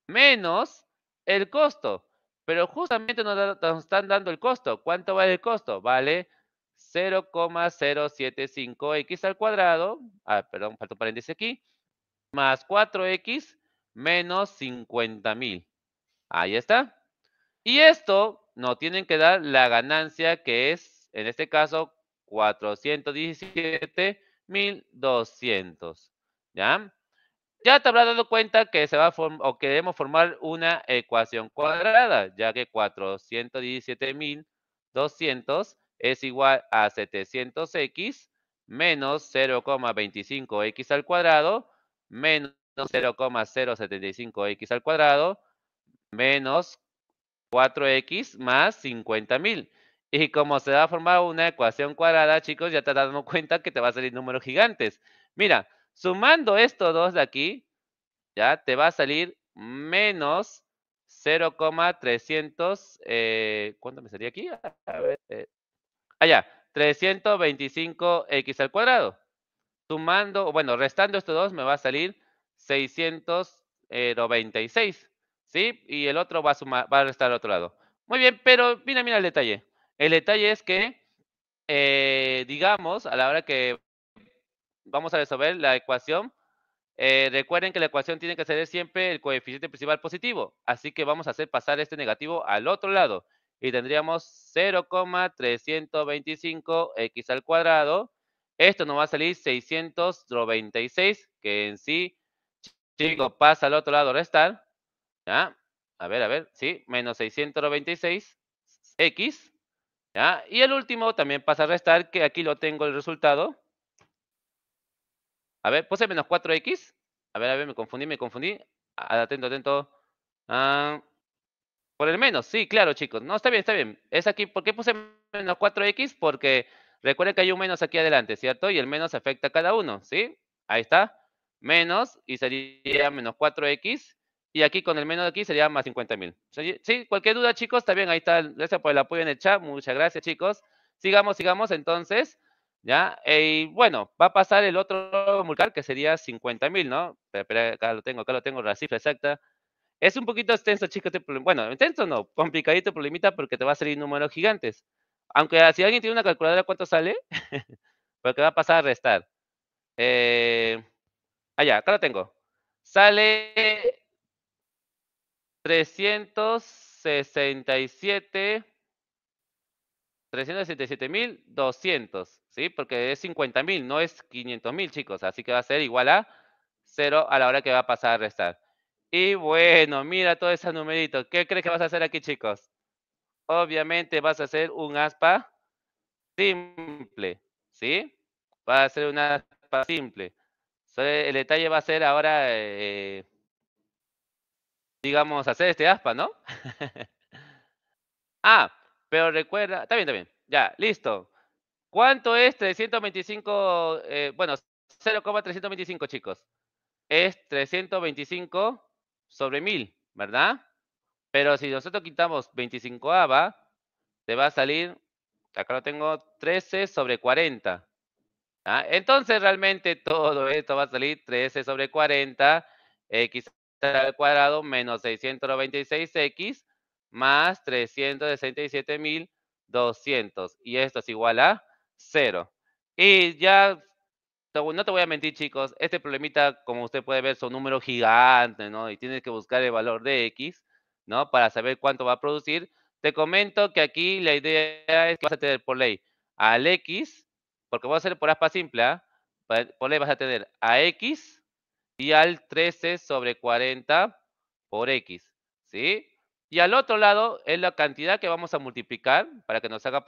menos el costo. Pero justamente nos, están dando el costo. ¿Cuánto vale el costo? Vale 0,075x al cuadrado, ah, perdón, falta un paréntesis aquí, más 4x menos 50.000. Ahí está. Y esto nos tienen que dar la ganancia que es, en este caso, 417.200. ¿ya? Ya te habrás dado cuenta que se va a o formar una ecuación cuadrada, ya que 417.200 es igual a 700x menos 0,25x al cuadrado menos 0,075x al cuadrado menos 4x más 50.000. Y como se va a formar una ecuación cuadrada, chicos, ya te has dado cuenta que te va a salir números gigantes. Mira, Sumando estos dos de aquí, ya te va a salir menos 0,300. Eh, ¿Cuánto me salía aquí? A ver, eh, allá, ah, 325x al cuadrado. Sumando, bueno, restando estos dos me va a salir 696. Eh, ¿Sí? Y el otro va a, sumar, va a restar al otro lado. Muy bien, pero mira, mira el detalle. El detalle es que, eh, digamos, a la hora que vamos a resolver la ecuación. Eh, recuerden que la ecuación tiene que ser siempre el coeficiente principal positivo, así que vamos a hacer pasar este negativo al otro lado y tendríamos 0,325x al cuadrado. Esto nos va a salir 696, que en sí, chico, pasa al otro lado restar. ¿ya? A ver, a ver, sí, menos 696x. Y el último también pasa a restar, que aquí lo tengo el resultado. A ver, puse menos 4x. A ver, a ver, me confundí, me confundí. Atento, atento. Ah, por el menos, sí, claro, chicos. No, está bien, está bien. Es aquí, ¿por qué puse menos 4x? Porque recuerden que hay un menos aquí adelante, ¿cierto? Y el menos afecta a cada uno, ¿sí? Ahí está. Menos, y sería menos 4x. Y aquí con el menos de aquí sería más 50.000. Sí, cualquier duda, chicos, está bien. Ahí está. Gracias por el apoyo en el chat. Muchas gracias, chicos. Sigamos, sigamos. Entonces, eh, y bueno, va a pasar el otro multar que sería 50 mil, ¿no? Pero, acá lo tengo, acá lo tengo, la cifra exacta. Es un poquito extenso, chicos, este problema. Bueno, extenso no, complicadito problemita porque te va a salir números gigantes. Aunque ah, si alguien tiene una calculadora, ¿cuánto sale? (laughs) porque va a pasar a restar. Eh, allá, acá lo tengo. Sale 367. 367.200. ¿sí? Porque es 50.000, no es 500.000, chicos. Así que va a ser igual a 0 a la hora que va a pasar a restar. Y bueno, mira todo ese numerito. ¿Qué crees que vas a hacer aquí, chicos? Obviamente vas a hacer un aspa simple, ¿sí? Va a ser un aspa simple. el detalle va a ser ahora, eh, digamos, hacer este aspa, ¿no? (laughs) ah, pero recuerda, está bien, está bien. Ya, listo. ¿Cuánto es 325? Eh, bueno, 0,325, chicos. Es 325 sobre 1000, ¿verdad? Pero si nosotros quitamos 25 a te va a salir, acá lo tengo, 13 sobre 40. Entonces realmente todo esto va a salir 13 sobre 40, x eh, al cuadrado menos 696x más 367.200. Y esto es igual a cero. Y ya, no te voy a mentir, chicos, este problemita, como usted puede ver, son números gigantes, ¿no? Y tienes que buscar el valor de X, ¿no? Para saber cuánto va a producir. Te comento que aquí la idea es que vas a tener por ley al X, porque voy a hacer por aspa simple, ¿ah? por ley vas a tener a X y al 13 sobre 40 por X, ¿sí? Y al otro lado es la cantidad que vamos a multiplicar para que nos haga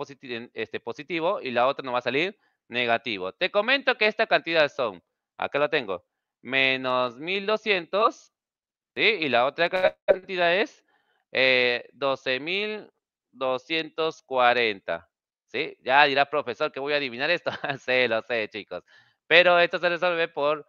este, positivo, y la otra nos va a salir negativo. Te comento que esta cantidad son, acá lo tengo, menos 1200, ¿sí? Y la otra cantidad es 12,240, eh, ¿sí? Ya dirá, profesor, que voy a adivinar esto. sé (laughs) lo sé, chicos. Pero esto se resuelve por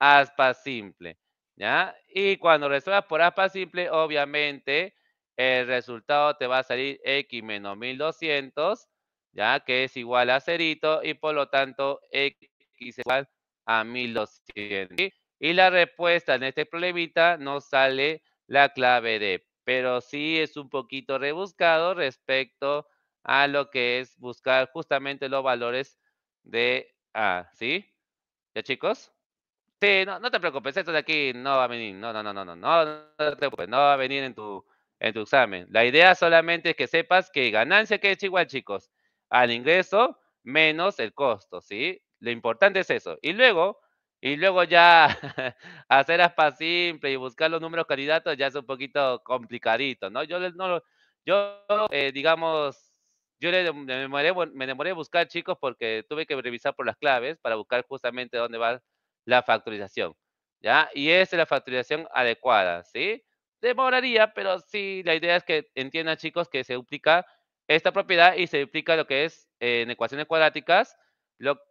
aspa simple, ¿ya? Y cuando resuelvas por aspa simple, obviamente el resultado te va a salir X menos 1200, ya que es igual a cerito y por lo tanto X es igual a 1200. Y la respuesta en este problemita no sale la clave D, pero sí es un poquito rebuscado respecto a lo que es buscar justamente los valores de A, ¿sí? ¿Ya chicos? Sí, no, no te preocupes, esto de aquí no va a venir, no, no, no, no, no, no, no te preocupes, no va a venir en tu en tu examen. La idea solamente es que sepas que ganancia que es igual, chicos, al ingreso menos el costo, ¿sí? Lo importante es eso. Y luego, y luego ya (laughs) hacer aspa simple y buscar los números candidatos ya es un poquito complicadito, ¿no? Yo no yo eh, digamos yo me demoré, me a buscar, chicos, porque tuve que revisar por las claves para buscar justamente dónde va la factorización, ¿ya? Y esa es la factorización adecuada, ¿sí? demoraría, pero sí, la idea es que entiendan, chicos, que se duplica esta propiedad y se duplica lo que es en ecuaciones cuadráticas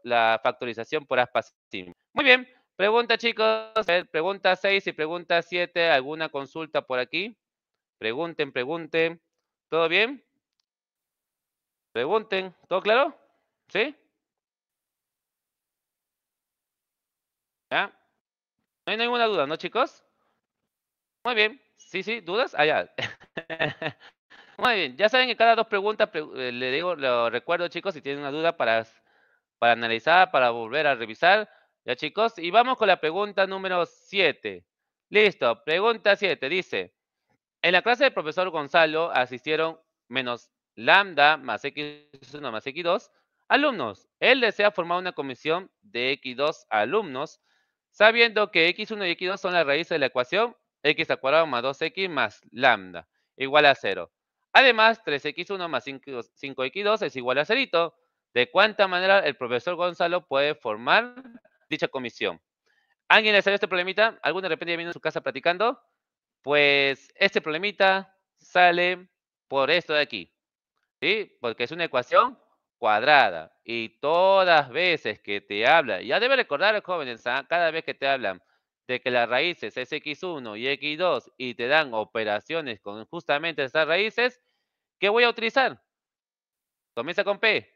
la factorización por aspas Muy bien, pregunta, chicos. Pregunta 6 y pregunta 7. ¿Alguna consulta por aquí? Pregunten, pregunten. ¿Todo bien? Pregunten. ¿Todo claro? ¿Sí? ¿Ya? No hay ninguna duda, ¿no, chicos? Muy bien. Sí, sí, ¿dudas? Allá. Ah, (laughs) Muy bien, ya saben que cada dos preguntas, eh, le digo, lo recuerdo chicos, si tienen una duda para, para analizar, para volver a revisar, ya chicos. Y vamos con la pregunta número 7. Listo, pregunta 7, dice, en la clase del profesor Gonzalo asistieron menos lambda más x1 más x2 alumnos. Él desea formar una comisión de x2 alumnos, sabiendo que x1 y x2 son las raíces de la ecuación x al cuadrado más 2x más lambda igual a 0. Además, 3x1 más 5, x 2 es igual a 0. ¿De cuánta manera el profesor Gonzalo puede formar dicha comisión? ¿Alguien le salió este problemita? ¿Alguno de repente viene a su casa platicando? Pues este problemita sale por esto de aquí. ¿Sí? Porque es una ecuación cuadrada. Y todas veces que te habla, ya debe recordar, jóvenes, ah, cada vez que te hablan de que las raíces es x1 y x2 y te dan operaciones con justamente estas raíces, ¿qué voy a utilizar? Comienza con P.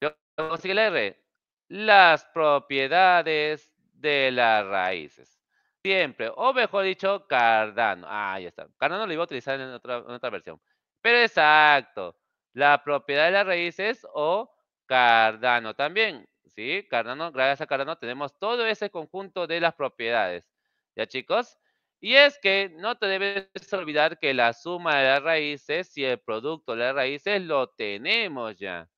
Luego sigue la R. Las propiedades de las raíces. Siempre, o mejor dicho, Cardano. Ah, ya está. Cardano lo iba a utilizar en otra, en otra versión. Pero exacto. La propiedad de las raíces o Cardano también. ¿sí? Cardano, gracias a Cardano tenemos todo ese conjunto de las propiedades, ¿ya chicos? Y es que no te debes olvidar que la suma de las raíces y el producto de las raíces lo tenemos ya.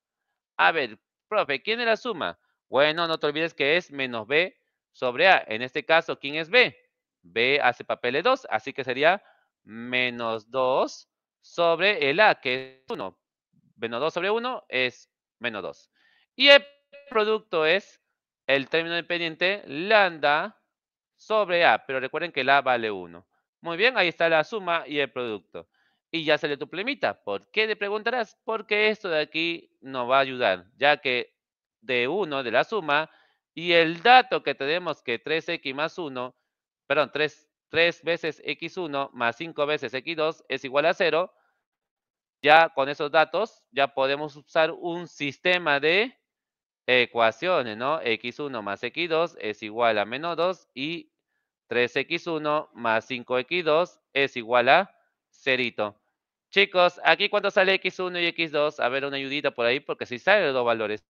A ver, profe, ¿quién es la suma? Bueno, no te olvides que es menos B sobre A. En este caso, ¿quién es B? B hace papel de 2, así que sería menos 2 sobre el A, que es 1. Menos 2 sobre 1 es menos 2. Y el producto es el término dependiente lambda sobre A, pero recuerden que la vale 1. Muy bien, ahí está la suma y el producto. Y ya sale tu problemita. ¿Por qué Le preguntarás? Porque esto de aquí nos va a ayudar, ya que de 1 de la suma y el dato que tenemos que 3x más 1, perdón, 3 veces x1 más 5 veces x2 es igual a 0, ya con esos datos ya podemos usar un sistema de ecuaciones, ¿no? X1 más X2 es igual a menos 2 y 3X1 más 5X2 es igual a cerito. Chicos, aquí cuando sale X1 y X2, a ver una ayudita por ahí, porque si sale los dos valores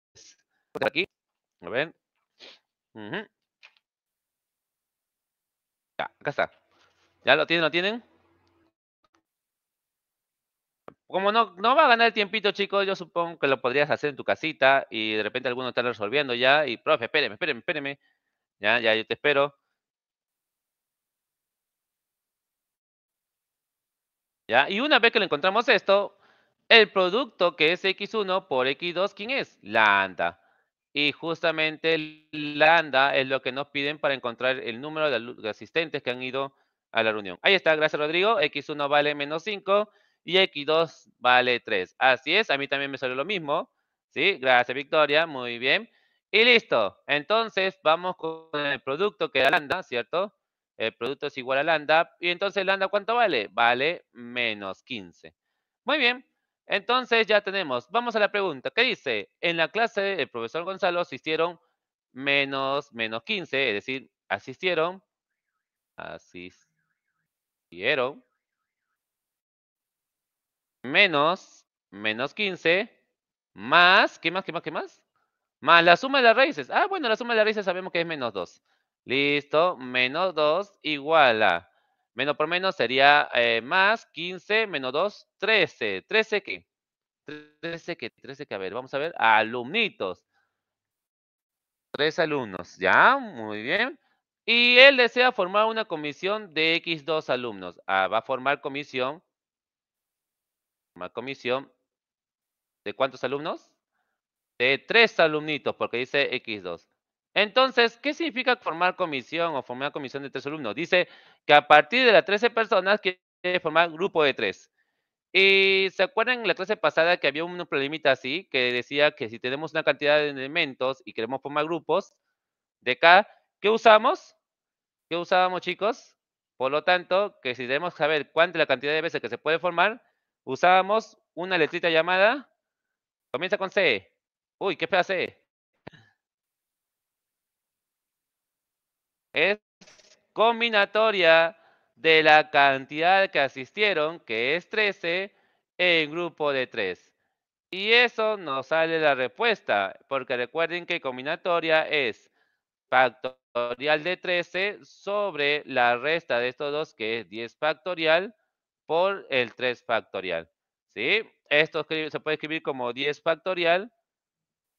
aquí, a ver. ya, acá está. ¿Ya lo tienen? ¿Lo tienen? como no, no va a ganar el tiempito, chicos, yo supongo que lo podrías hacer en tu casita y de repente alguno está resolviendo ya y, profe, espéreme, espéreme, espéreme. Ya, ya, yo te espero. Ya, y una vez que le encontramos esto, el producto que es X1 por X2, ¿quién es? La ANDA. Y justamente la ANDA es lo que nos piden para encontrar el número de asistentes que han ido a la reunión. Ahí está, gracias Rodrigo. X1 vale menos 5 y X2 vale 3. Así es, a mí también me salió lo mismo. ¿Sí? Gracias, Victoria. Muy bien. Y listo. Entonces, vamos con el producto que da lambda, ¿cierto? El producto es igual a lambda. Y entonces, lambda, ¿cuánto vale? Vale menos 15. Muy bien. Entonces, ya tenemos. Vamos a la pregunta. ¿Qué dice? En la clase, el profesor Gonzalo asistieron menos, menos 15, es decir, asistieron, asistieron menos, menos 15, más, ¿qué más, qué más, qué más? Más la suma de las raíces. Ah, bueno, la suma de las raíces sabemos que es menos 2. Listo, menos 2 igual a, menos por menos sería eh, más 15 menos 2, 13. ¿13 qué? 13 que, 13 que, a ver, vamos a ver, alumnitos. Tres alumnos, ya, muy bien. Y él desea formar una comisión de X2 alumnos. Ah, va a formar comisión Formar comisión de cuántos alumnos? De tres alumnitos, porque dice X2. Entonces, ¿qué significa formar comisión o formar comisión de tres alumnos? Dice que a partir de las 13 personas quiere formar grupo de tres. Y se acuerdan en la clase pasada que había un problemita así, que decía que si tenemos una cantidad de elementos y queremos formar grupos de k ¿qué usamos? ¿Qué usábamos, chicos? Por lo tanto, que si debemos saber cuánta es la cantidad de veces que se puede formar, usábamos una letrita llamada, comienza con C. Uy, ¿qué pasa C? Es combinatoria de la cantidad que asistieron, que es 13, en grupo de 3. Y eso nos sale la respuesta, porque recuerden que combinatoria es factorial de 13 sobre la resta de estos dos, que es 10 factorial, por el 3 factorial. ¿Sí? Esto se puede escribir como 10 factorial.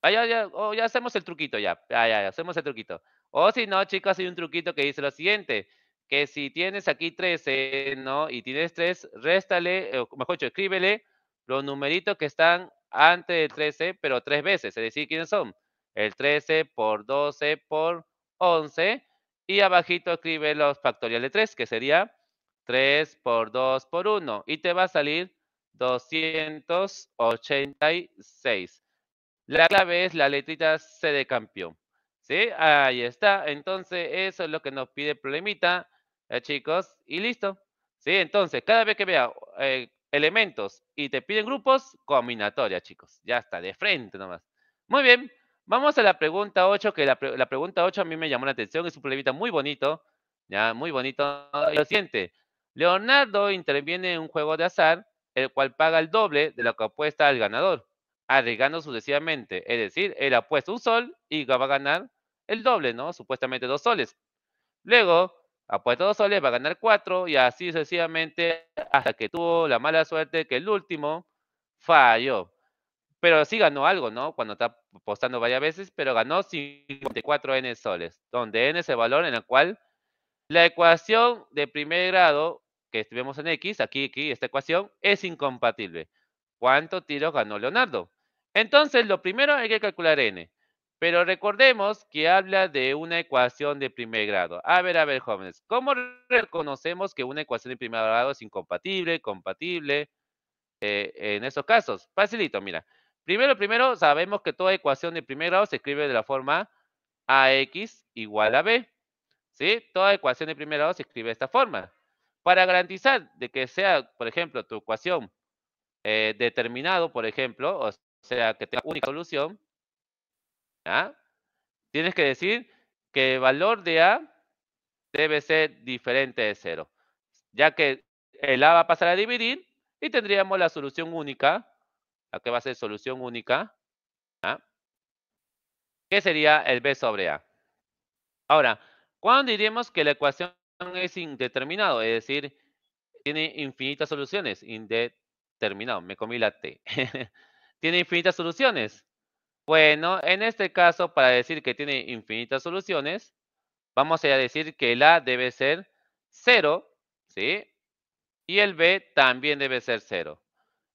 Ah, ya, oh, ya hacemos el truquito ya. ya, hacemos el truquito. O si no, chicos, hay un truquito que dice lo siguiente. Que si tienes aquí 13, ¿no? Y tienes 3, réstale, o mejor dicho, escríbele los numeritos que están antes del 13, pero tres veces. Es decir, ¿quiénes son? El 13 por 12 por 11. Y abajito escribe los factoriales de 3, que sería 3 por 2 por 1 y te va a salir 286. La clave es la letrita C de campeón. ¿Sí? Ahí está. Entonces, eso es lo que nos pide el problemita, eh, chicos. Y listo. ¿Sí? Entonces, cada vez que vea eh, elementos y te piden grupos, combinatoria, chicos. Ya está, de frente nomás. Muy bien. Vamos a la pregunta 8, que la, pregunta 8 a mí me llamó la atención. Es un problemita muy bonito. Ya, muy bonito. Lo siguiente. Leonardo interviene en un juego de azar, el cual paga el doble de lo que apuesta el ganador, arriesgando sucesivamente. Es decir, él apuesta un sol y va a ganar el doble, ¿no? Supuestamente dos soles. Luego, apuesta dos soles, va a ganar cuatro y así sucesivamente hasta que tuvo la mala suerte que el último falló. Pero sí ganó algo, ¿no? Cuando está apostando varias veces, pero ganó 54 N soles, donde N es el valor en el cual la ecuación de primer grado que estuvimos en X, aquí, aquí, esta ecuación, es incompatible. ¿Cuántos tiros ganó Leonardo? Entonces, lo primero hay que calcular N. Pero recordemos que habla de una ecuación de primer grado. A ver, a ver, jóvenes, ¿cómo reconocemos que una ecuación de primer grado es incompatible, compatible? Eh, en esos casos, facilito, mira. Primero, primero, sabemos que toda ecuación de primer grado se escribe de la forma AX igual a B. ¿sí? Toda ecuación de primer grado se escribe de esta forma. Para garantizar de que sea, por ejemplo, tu ecuación eh, determinado, por ejemplo, o sea, que tenga única solución, tienes que decir que el valor de A debe ser diferente de cero, ya que el A va a pasar a dividir y tendríamos la solución única, la que va a ser solución única, que sería el B sobre A. Ahora, ¿Cuándo diríamos que la ecuación es indeterminado? Es decir, tiene infinitas soluciones. Indeterminado, me comí la T. (laughs) tiene infinitas soluciones. Bueno, en este caso, para decir que tiene infinitas soluciones, vamos a decir que el A debe ser 0, ¿sí? Y el B también debe ser 0.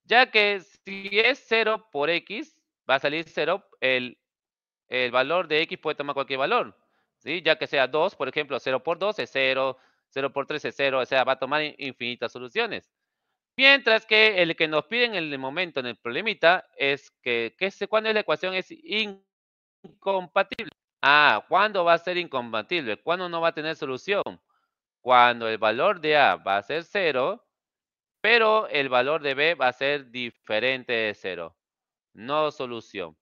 Ya que si es 0 por X, va a salir 0, el valor de X puede tomar cualquier valor. Ya que sea 2, por ejemplo, 0 por 2 es 0, 0 por 3 es 0, o sea, va a tomar infinitas soluciones. Mientras que el que nos piden en el momento, en el problemita, es que, que se, cuando la ecuación es incompatible. Ah, ¿cuándo va a ser incompatible? ¿Cuándo no va a tener solución? Cuando el valor de A va a ser 0, pero el valor de B va a ser diferente de 0. No solución.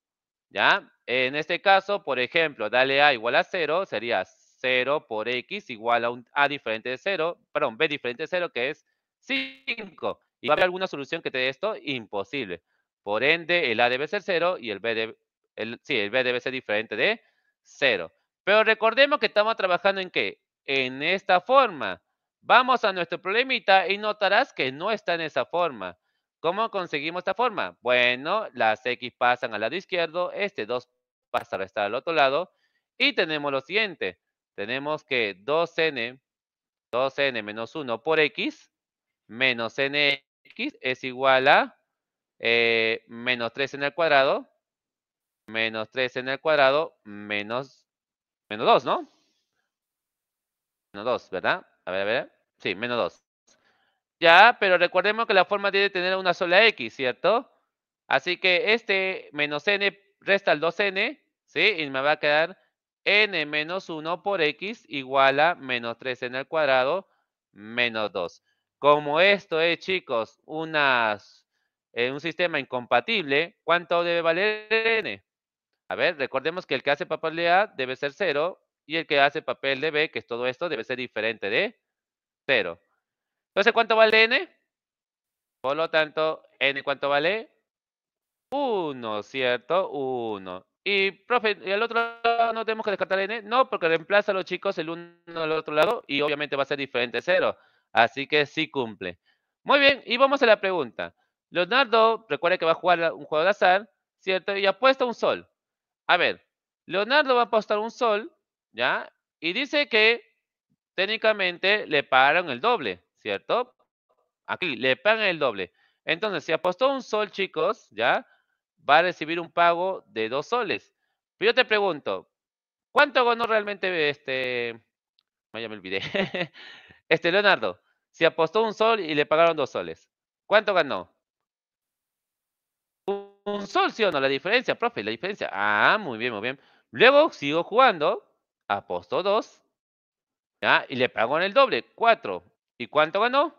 ¿Ya? En este caso, por ejemplo, dale A igual a 0, sería 0 por X igual a un A diferente de 0, perdón, B diferente de 0, que es 5. ¿Y va a haber alguna solución que te dé esto? Imposible. Por ende, el A debe ser 0 y el B debe, el, sí, el B debe ser diferente de 0. Pero recordemos que estamos trabajando en qué? En esta forma. Vamos a nuestro problemita y notarás que no está en esa forma. ¿Cómo conseguimos esta forma? Bueno, las X pasan al lado izquierdo, este 2 pasa a restar al otro lado, y tenemos lo siguiente. Tenemos que 2n, 2n menos 1 por x, menos nx es igual a eh, menos 3 en el cuadrado, menos 3 en el cuadrado, menos 2, ¿no? Menos 2, ¿verdad? A ver, a ver. Sí, menos 2. Ya, pero recordemos que la forma debe tener una sola x, ¿cierto? Así que este menos n resta el 2n, ¿sí? Y me va a quedar n menos 1 por x igual a menos 3n al cuadrado menos 2. Como esto es, chicos, unas, eh, un sistema incompatible, ¿cuánto debe valer n? A ver, recordemos que el que hace papel de A debe ser 0 y el que hace papel de B, que es todo esto, debe ser diferente de 0. Entonces, ¿cuánto vale n? Por lo tanto, n cuánto vale? Uno, ¿cierto? Uno. Y, profe, ¿y al otro lado no tenemos que descartar n? No, porque reemplaza a los chicos el uno al otro lado y obviamente va a ser diferente cero. Así que sí cumple. Muy bien, y vamos a la pregunta. Leonardo, recuerda que va a jugar un juego de azar, ¿cierto? Y apuesta un sol. A ver, Leonardo va a apostar un sol, ¿ya? Y dice que técnicamente le pagaron el doble. ¿cierto? Aquí le pagan el doble. Entonces, si apostó un sol, chicos, ¿ya? Va a recibir un pago de dos soles. Pero yo te pregunto, ¿cuánto ganó realmente este... ya me olvidé. (laughs) este, Leonardo, si apostó un sol y le pagaron dos soles, ¿cuánto ganó? Un sol, ¿sí o no? La diferencia, profe, la diferencia. Ah, muy bien, muy bien. Luego sigo jugando, apostó dos, ¿ya? Y le pagó en el doble, cuatro. ¿Y cuánto ganó?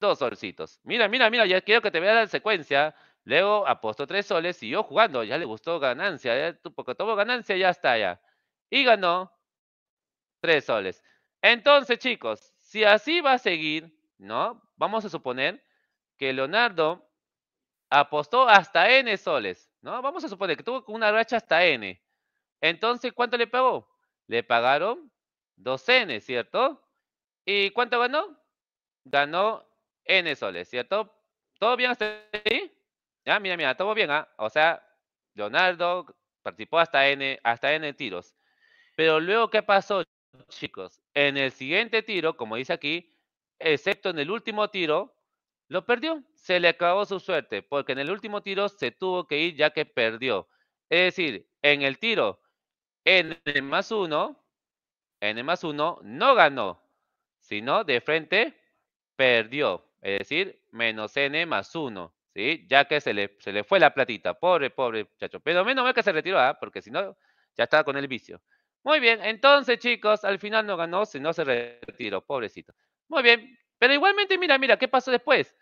Dos solcitos. Mira, mira, mira, ya quiero que te veas la secuencia. Luego apostó tres soles, y yo jugando, ya le gustó ganancia, porque tuvo ganancia, ya está ya. Y ganó tres soles. Entonces, chicos, si así va a seguir, ¿no? Vamos a suponer que Leonardo apostó hasta N soles, ¿no? Vamos a suponer que tuvo una racha hasta N. Entonces, ¿cuánto le pagó? Le pagaron dos N, ¿cierto? ¿Y cuánto ganó? Ganó N soles, ¿cierto? ¿Todo bien hasta ahí? Ya, ah, mira, mira, todo bien, ¿ah? O sea, Leonardo participó hasta N, hasta N tiros. Pero luego, ¿qué pasó, chicos? En el siguiente tiro, como dice aquí, excepto en el último tiro, lo perdió. Se le acabó su suerte, porque en el último tiro se tuvo que ir ya que perdió. Es decir, en el tiro N más 1, N más 1 no ganó. Si no, de frente perdió, es decir, menos n más 1, ¿sí? Ya que se le, se le fue la platita, pobre, pobre muchacho. Pero menos mal que se retiró, ¿ah? porque si no, ya estaba con el vicio. Muy bien, entonces chicos, al final no ganó, si no se retiró, pobrecito. Muy bien, pero igualmente mira, mira, ¿qué pasó después?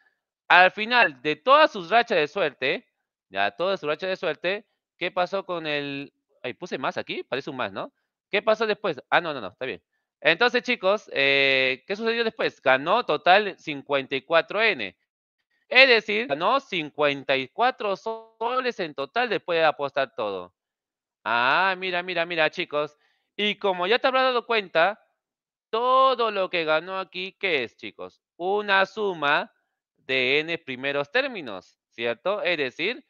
Al final de todas sus rachas de suerte, ya todas sus rachas de suerte, ¿qué pasó con el... Ay, puse más aquí, parece un más, ¿no? ¿Qué pasó después? Ah, no, no, no, está bien. Entonces, chicos, eh, ¿qué sucedió después? Ganó total 54N. Es decir, ganó 54 soles en total después de apostar todo. Ah, mira, mira, mira, chicos. Y como ya te habrás dado cuenta, todo lo que ganó aquí, ¿qué es, chicos? Una suma de n primeros términos, ¿cierto? Es decir,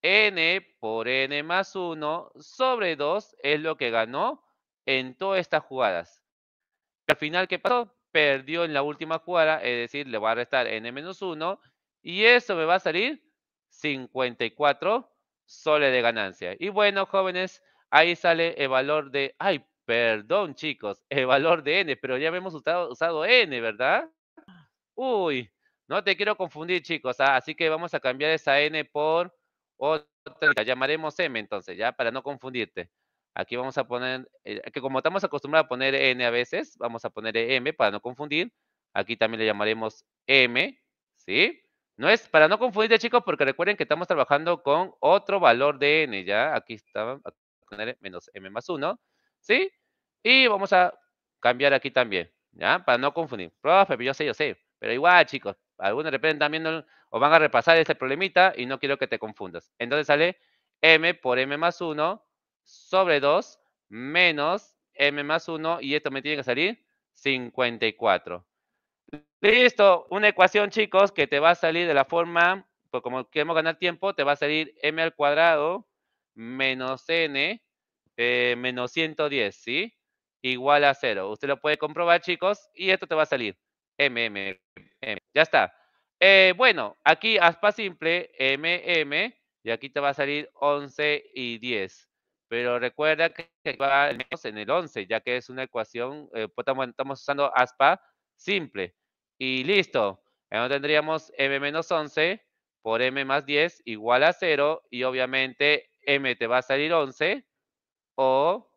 n por n más 1 sobre 2 es lo que ganó en todas estas jugadas al final, ¿qué pasó? Perdió en la última cuadra, es decir, le va a restar n-1 y eso me va a salir 54 soles de ganancia. Y bueno, jóvenes, ahí sale el valor de, ay, perdón chicos, el valor de n, pero ya hemos usado, n, ¿verdad? Ah. Uy, no te quiero confundir chicos, ah, así que vamos a cambiar esa n por otra, la llamaremos m entonces, ya para no confundirte. Aquí vamos a poner, eh, que como estamos acostumbrados a poner N a veces, vamos a poner e M para no confundir. Aquí también le llamaremos M, ¿sí? No es, para no confundir, chicos, porque recuerden que estamos trabajando con otro valor de N, ¿ya? Aquí está, poner menos M más 1, ¿sí? Y vamos a cambiar aquí también, ¿ya? Para no confundir. Profe, pues yo sé, yo sé. Pero igual, chicos, algunos de repente también o van a repasar este problemita y no quiero que te confundas. Entonces sale M por M más 1 sobre 2 menos m más 1 y esto me tiene que salir 54. Listo, una ecuación chicos que te va a salir de la forma, pues como queremos ganar tiempo, te va a salir m al cuadrado menos n eh, menos 110, ¿sí? Igual a 0. Usted lo puede comprobar chicos y esto te va a salir mm m, Ya está. Eh, bueno, aquí aspa simple, mm y aquí te va a salir 11 y 10. Pero recuerda que va menos en el 11, ya que es una ecuación, eh, pues, estamos, usando aspa simple. Y listo. entonces tendríamos m menos 11 por m más 10 igual a 0. Y obviamente m te va a salir 11 o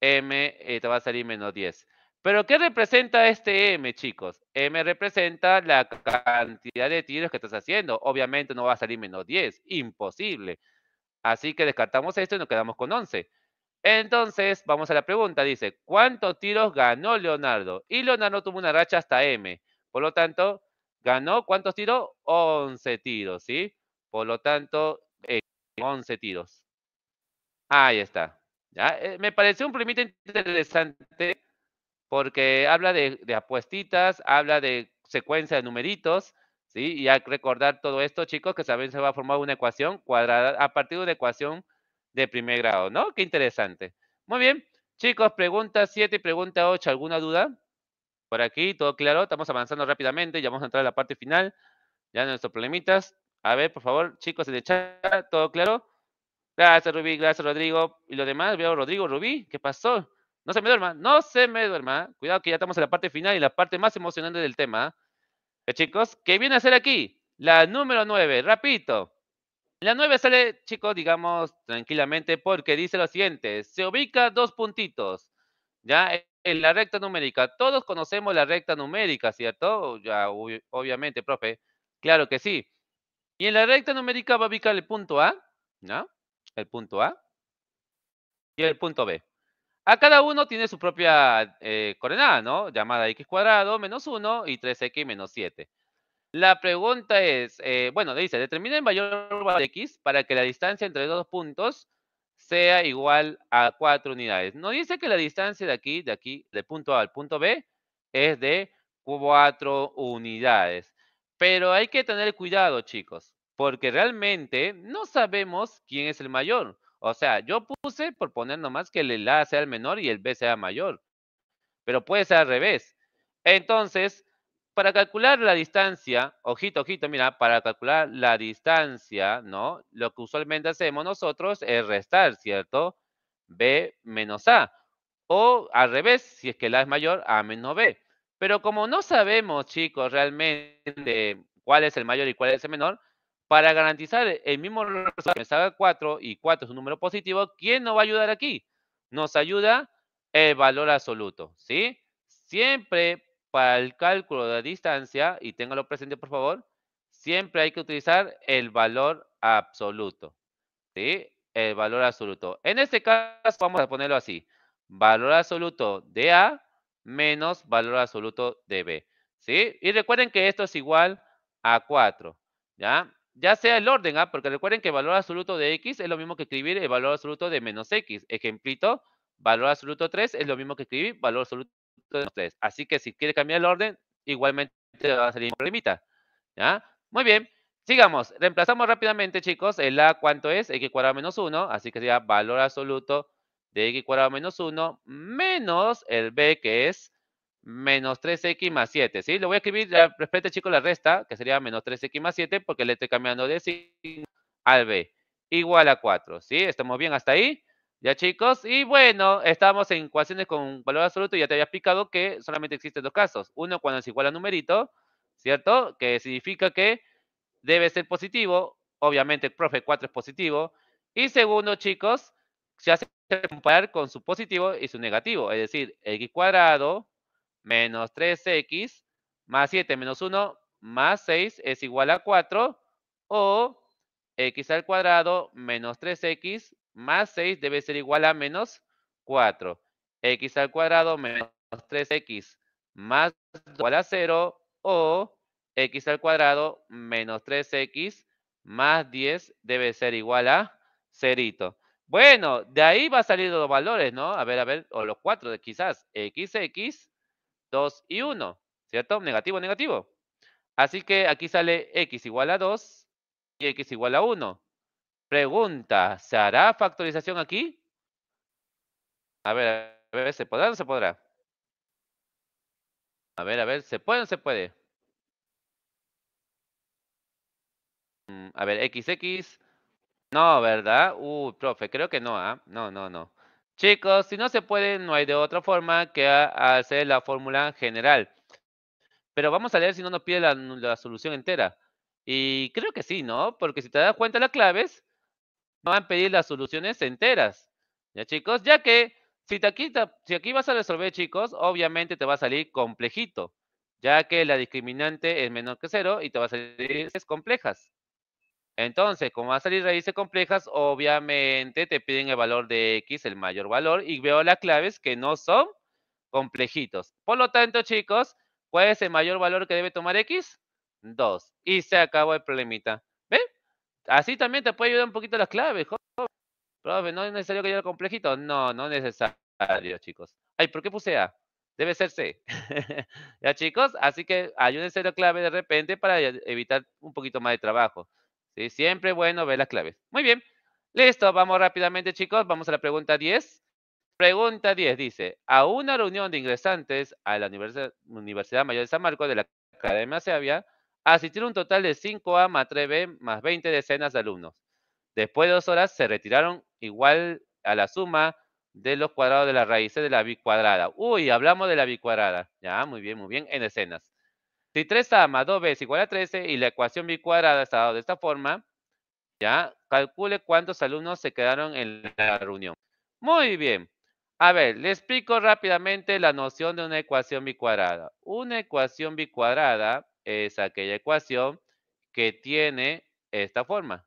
m eh, te va a salir menos 10. ¿Pero qué representa este m, chicos? m representa la cantidad de tiros que estás haciendo. Obviamente no va a salir menos 10. Imposible. Así que descartamos esto y nos quedamos con 11. Entonces, vamos a la pregunta. Dice, ¿cuántos tiros ganó Leonardo? Y Leonardo tuvo una racha hasta M. Por lo tanto, ganó ¿cuántos tiros? 11 tiros, ¿sí? Por lo tanto, 11 eh, tiros. Ahí está. Eh, me pareció un primito interesante porque habla de, de apuestitas, habla de secuencia de numeritos ¿sí? Y al recordar todo esto, chicos, que saben, se va a formar una ecuación cuadrada a partir de una ecuación de primer grado, ¿no? Qué interesante. Muy bien, chicos, pregunta 7 y pregunta 8, ¿alguna duda? Por aquí, todo claro, estamos avanzando rápidamente, ya vamos a entrar a la parte final, ya nuestros problemitas. A ver, por favor, chicos, en el chat, ¿todo claro? Gracias, Rubí, gracias, Rodrigo. Y lo demás, veo Rodrigo, Rubí, ¿qué pasó? No se me duerma, no se me duerma. Cuidado que ya estamos en la parte final y la parte más emocionante del tema chicos? ¿Qué viene a ser aquí? La número 9, repito. La 9 sale, chicos, digamos, tranquilamente porque dice lo siguiente. Se ubica dos puntitos, ¿ya? E-, en la recta numérica. Todos conocemos la recta numérica, ¿cierto? Ya, obviamente, profe. Claro que sí. Y en la recta numérica va a ubicar el punto A, ¿no? El punto A y el punto B. A cada uno tiene su propia eh, coordenada, ¿no? Llamada x cuadrado menos 1 y 3x menos 7. La pregunta es, eh, bueno, dice, determina el mayor valor de x para que la distancia entre dos puntos sea igual a 4 unidades. No dice que la distancia de aquí, de aquí, del punto A al punto B, es de 4 unidades. Pero hay que tener cuidado, chicos, porque realmente no sabemos quién es el mayor. O sea, yo puse por poner nomás que el A sea el menor y el B sea mayor. Pero puede ser al revés. Entonces, para calcular la distancia, ojito, ojito, mira, para calcular la distancia, ¿no? Lo que usualmente hacemos nosotros es restar, ¿cierto? B menos A. O al revés, si es que a es mayor, A menos B. Pero como no sabemos, chicos, realmente cuál es el mayor y cuál es el menor, para garantizar el mismo resultado que salga 4 y 4 es un número positivo, ¿quién nos va a ayudar aquí? Nos ayuda el valor absoluto, ¿sí? Siempre para el cálculo de distancia, y ténganlo presente por favor, siempre hay que utilizar el valor absoluto, ¿sí? El valor absoluto. En este caso vamos a ponerlo así, valor absoluto de A menos valor absoluto de B, ¿sí? Y recuerden que esto es igual a 4, ¿ya? ya sea el orden, a, ¿ah? porque recuerden que valor absoluto de x es lo mismo que escribir el valor absoluto de menos x. Ejemplito, valor absoluto 3 es lo mismo que escribir valor absoluto de menos 3. Así que si quiere cambiar el orden, igualmente va a salir un limita. ¿ya? Muy bien, sigamos. Reemplazamos rápidamente, chicos, el a cuánto es x cuadrado menos 1, así que sería valor absoluto de x cuadrado menos 1 menos el b que es menos 3x más 7, ¿sí? Lo voy a escribir, respete chicos, la resta, que sería menos 3x más 7, porque le estoy cambiando de 5 al b, igual a 4, ¿sí? ¿Estamos bien hasta ahí? Ya chicos, y bueno, estamos en ecuaciones con valor absoluto, ya te había explicado que solamente existen dos casos. Uno cuando es igual a numerito, ¿cierto? Que significa que debe ser positivo, obviamente el profe 4 es positivo. Y segundo, chicos, se hace comparar con su positivo y su negativo, es decir, x cuadrado menos 3x más 7 menos 1 más 6 es igual a 4 o x al cuadrado menos 3x más 6 debe ser igual a menos 4. x al cuadrado menos 3x más 2 igual a 0 o x al cuadrado menos 3x más 10 debe ser igual a cerito. Bueno, de ahí va a salir los valores, ¿no? A ver, a ver, o los 4 quizás, xx 2 y 1, ¿cierto? Negativo, negativo. Así que aquí sale x igual a 2 y x igual a 1. Pregunta, ¿se hará factorización aquí? A ver, a ver, ¿se podrá o no se podrá? A ver, a ver, ¿se puede o no se puede? Mm, a ver, XX. No, ¿verdad? Uh, profe, creo que no, ¿ah? No, no, no. Chicos, si no se puede, no hay de otra forma que hacer la fórmula general. Pero vamos a leer si no nos pide la, solución entera. Y creo que sí, ¿no? Porque si te das cuenta las claves, van a pedir las soluciones enteras. ¿Ya, chicos? Ya que si, aquí, si aquí vas a resolver, chicos, obviamente te va a salir complejito. Ya que la discriminante es menor que cero y te va a salir complejas. Entonces, como va a salir raíces complejas, obviamente te piden el valor de X, el mayor valor, y veo las claves que no son complejitos. Por lo tanto, chicos, ¿cuál es el mayor valor que debe tomar X? 2. Y se acabó el problemita. ¿Ven? Así también te puede ayudar un poquito las claves, joven. Profe, ¿no es necesario que haya complejito? No, no es necesario, chicos. Ay, ¿por qué puse A? Debe ser C. (laughs) ya, chicos, así que ayúdense la clave de repente para evitar un poquito más de trabajo. ¿sí? Siempre bueno ver las claves. Muy bien. Listo, vamos rápidamente, chicos. Vamos a la pregunta 10. Pregunta 10 dice, a una reunión de ingresantes a la Universidad, Mayor de San Marcos de la Academia Seavia, asistieron un total de 5 A más 3B más 20 decenas de alumnos. Después de dos horas se retiraron igual a la suma de los cuadrados de las raíces de la cuadrada. Uy, hablamos de la cuadrada. Ya, muy bien, muy bien, en escenas. Si 3a más 2b igual a 13 y la ecuación bicuadrada está dada de esta forma, ya, calcule cuántos alumnos se quedaron en la reunión. Muy bien. A ver, le explico rápidamente la noción de una ecuación bicuadrada. Una ecuación bicuadrada es aquella ecuación que tiene esta forma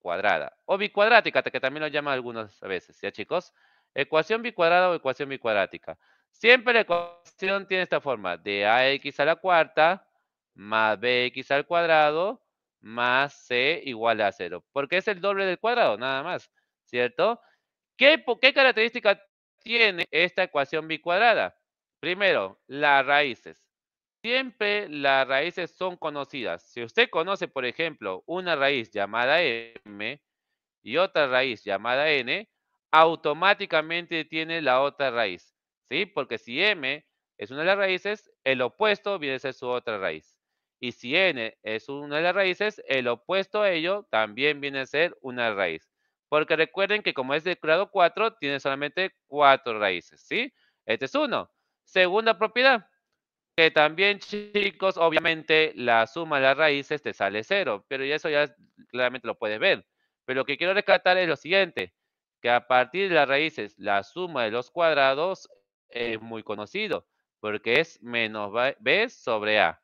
cuadrada o bicuadrática, que también lo llaman algunas veces, ¿ya chicos? Ecuación bicuadrada o ecuación bicuadrática. Siempre la ecuación tiene esta forma, de ax a la cuarta más bx al cuadrado más c igual a cero. Porque es el doble del cuadrado, nada más, ¿cierto? ¿Qué, qué característica tiene esta ecuación bicuadrada? Primero, las raíces. Siempre las raíces son conocidas. Si usted conoce, por ejemplo, una raíz llamada m y otra raíz llamada n, automáticamente tiene la otra raíz. ¿sí? Porque si m es una de las raíces, el opuesto viene a ser su otra raíz. Y si n es una de las raíces, el opuesto a ello también viene a ser una raíz. Porque recuerden que como es de grado 4, tiene solamente 4 raíces, ¿sí? Este es uno. Segunda propiedad, que también, chicos, obviamente la suma de las raíces te sale 0, pero eso ya claramente lo puedes ver. Pero lo que quiero rescatar es lo siguiente, que a partir de las raíces, la suma de los cuadrados es muy conocido, porque es menos B sobre A.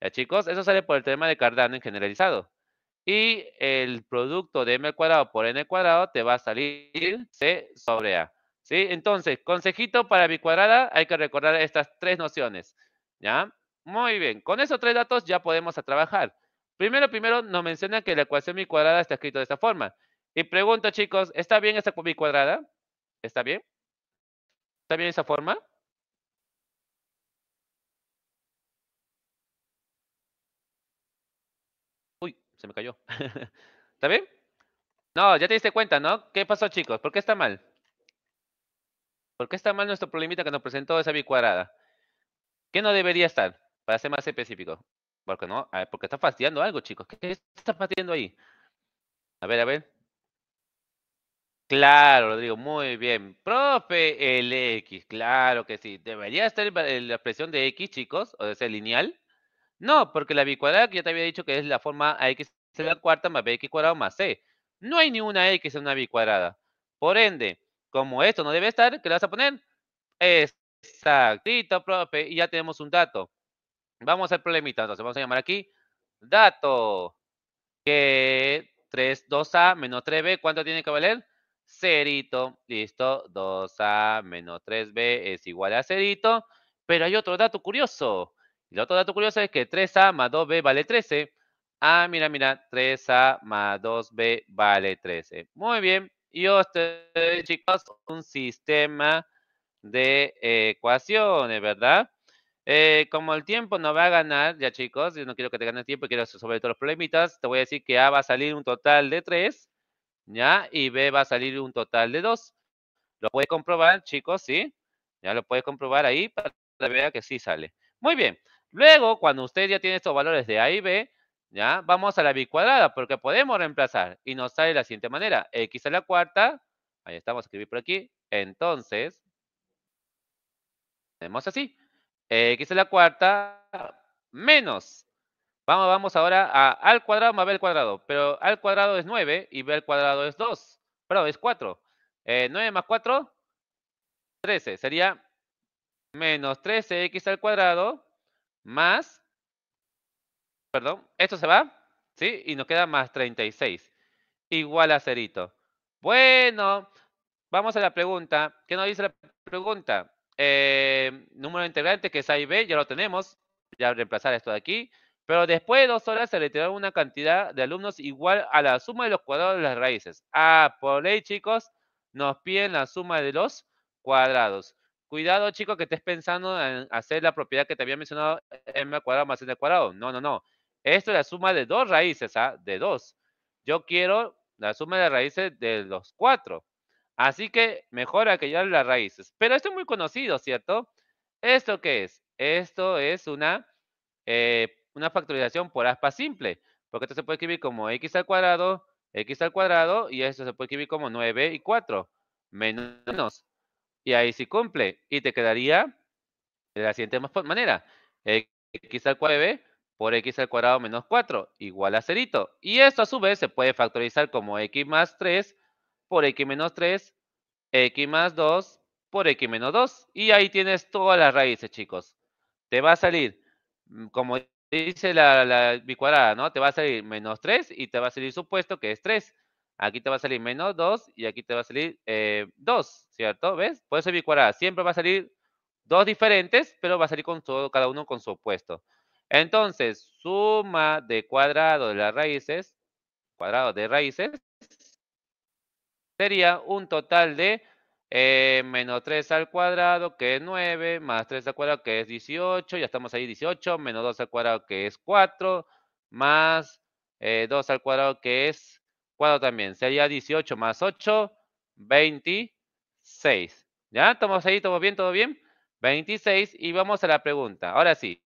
¿Ya chicos? Eso sale por el tema de Cardano en generalizado. Y el producto de M cuadrado por N cuadrado te va a salir C sobre A. ¿Sí? Entonces, consejito para bicuadrada, hay que recordar estas tres nociones. ¿Ya? Muy bien. Con esos tres datos ya podemos a trabajar. Primero, primero nos menciona que la ecuación bicuadrada está escrita de esta forma. Y pregunto, chicos, ¿está bien esta bicuadrada? ¿Está bien? ¿Está bien esa forma? Uy, se me cayó. (laughs) ¿Está bien? No, ya te diste cuenta, ¿no? ¿Qué pasó, chicos? ¿Por qué está mal? ¿Por qué está mal nuestro problemita que nos presentó esa cuadrada. ¿Qué no debería estar? Para ser más específico. Porque no, porque está fastidiando algo, chicos. ¿Qué está fastidiando ahí? A ver, a ver. Claro, Rodrigo, muy bien. Profe, el X, claro que sí. ¿Debería estar eh, la expresión de X, chicos? O de ser lineal. No, porque la bicuadrada que ya te había dicho que es la forma AX a la cuarta más BX cuadrado más C. No hay ni una X en una cuadrada. Por ende, como esto no debe estar, ¿qué le vas a poner? Exactito, profe. Y ya tenemos un dato. Vamos al problemita. Entonces, vamos a llamar aquí dato. Que 3, 2A menos 3B, ¿cuánto tiene que valer? cerito, listo, 2A menos 3B es igual a cerito, pero hay otro dato curioso. El otro dato curioso es que 3A más 2B vale 13. Ah, mira, mira, 3A más 2B vale 13. Muy bien. Y ustedes, chicos, un sistema de ecuaciones, ¿verdad? Eh, como el tiempo no va a ganar, ya chicos, yo no quiero que te ganes tiempo, quiero resolver todos los problemitas, te voy a decir que A va a salir un total de 3 ¿ya? Y B va a salir un total de 2. Lo puede comprobar, chicos, ¿sí? Ya lo puede comprobar ahí para que vea que sí sale. Muy bien. Luego, cuando usted ya tiene estos valores de A y B, ¿ya? Vamos a la cuadrada porque podemos reemplazar y nos sale de la siguiente manera. X a la cuarta, ahí estamos, escribir por aquí. Entonces, tenemos así. X a la cuarta menos Vamos, vamos ahora a al cuadrado más b al cuadrado. Pero al cuadrado es 9 y b al cuadrado es 2. Pero es 4. 9 eh, más 4, 13. Sería menos 13x al cuadrado más, perdón, esto se va, ¿sí? Y nos queda más 36, igual a cerito. Bueno, vamos a la pregunta. ¿Qué nos dice la pregunta? Eh, número integrante que es A y B, ya lo tenemos. Ya reemplazar esto de aquí. Pero después de dos horas se retiró una cantidad de alumnos igual a la suma de los cuadrados de las raíces. Ah, por ley, chicos, nos piden la suma de los cuadrados. Cuidado, chicos, que estés pensando en hacer la propiedad que te había mencionado, m cuadrado más n al cuadrado. No, no, no. Esto es la suma de dos raíces, ¿ah? De dos. Yo quiero la suma de raíces de los cuatro. Así que mejor aquellar las raíces. Pero esto es muy conocido, ¿cierto? ¿Esto qué es? Esto es una... Eh, una factorización por aspa simple, porque esto se puede escribir como x al cuadrado, x al cuadrado, y esto se puede escribir como 9 y 4, menos. Y ahí sí cumple, y te quedaría de la siguiente manera, x al cuadrado por x al cuadrado menos 4, igual a cerito. Y esto a su vez se puede factorizar como x más 3 por x menos 3, x más 2 por x menos 2. Y ahí tienes todas las raíces, chicos. Te va a salir, mm, como dice la, la, bicuadrada, ¿no? Te va a salir menos 3 y te va a salir supuesto que es 3. Aquí te va a salir menos 2 y aquí te va a salir 2, eh, ¿cierto? ¿Ves? Por eso bicuadrada. Siempre va a salir dos diferentes, pero va a salir con todo, cada uno con su opuesto. Entonces, suma de cuadrado de las raíces, cuadrado de raíces, sería un total de eh, menos 3 al cuadrado, que es 9, más 3 al cuadrado, que es 18, ya estamos ahí 18, menos 2 al cuadrado, que es 4, más 2 eh, al cuadrado, que es 4 también. Sería 18 más 8, 26. ¿Ya? ¿Estamos ahí? ¿Todo bien? ¿Todo bien? 26 y vamos a la pregunta. Ahora sí.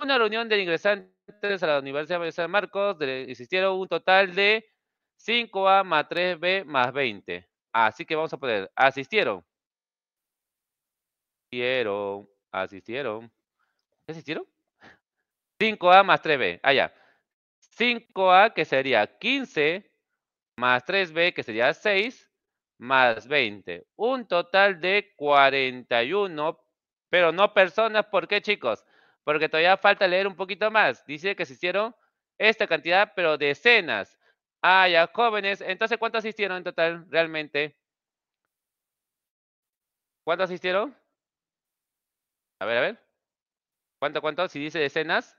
Una reunión de ingresantes a la Universidad de San Marcos de, existieron un total de 5A más 3B más 20. Así que vamos a poder, asistieron. Asistieron, asistieron. ¿Asistieron? 5A más 3B, allá. 5A que sería 15 más 3B que sería 6 más 20. Un total de 41, pero no personas. ¿Por qué, chicos? Porque todavía falta leer un poquito más. Dice que asistieron esta cantidad, pero decenas. Ah, ya, jóvenes. Entonces, ¿cuántos asistieron en total realmente? ¿Cuántos asistieron? A ver, a ver. ¿Cuánto, cuánto? Si dice decenas.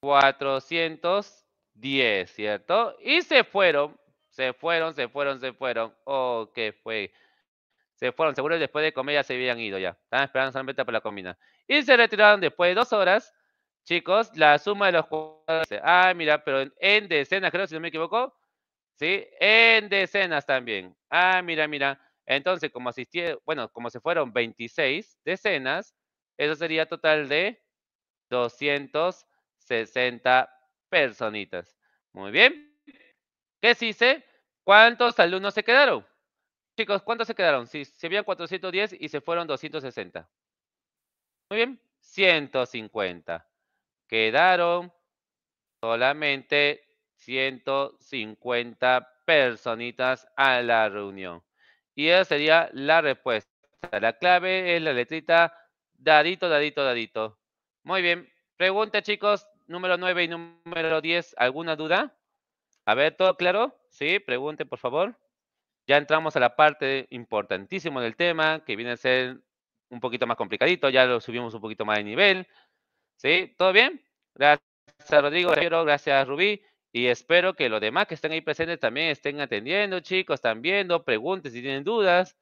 410, ¿cierto? Y se fueron. Se fueron, se fueron, se fueron. Oh, ¿qué fue? Se fueron, seguro después de comer ya se habían ido ya. Estaban esperando solamente para la comida. Y se retiraron después de dos horas Chicos, la suma de los cuadros. Ah, mira, pero en decenas, creo, si no me equivoco. ¿Sí? En decenas también. Ah, mira, mira. Entonces, como asistieron, bueno, como se fueron 26 decenas, eso sería total de 260 personitas. Muy bien. ¿Qué se dice? ¿Cuántos alumnos se quedaron? Chicos, ¿cuántos se quedaron? Si se habían 410 y se fueron 260. Muy bien, 150. Quedaron solamente 150 personitas a la reunión. Y esa sería la respuesta. La clave es la letrita dadito, dadito, dadito. Muy bien. Pregunta, chicos, número 9 y número 10. ¿Alguna duda? A ver, ¿todo claro? Sí, pregunte, por favor. Ya entramos a la parte importantísima del tema, que viene a ser un poquito más complicadito. Ya lo subimos un poquito más de nivel. ¿Sí? ¿Todo bien? Gracias Rodrigo, gracias Rubí. Y espero que los demás que estén ahí presentes también estén atendiendo, chicos, están viendo, pregunten si tienen dudas.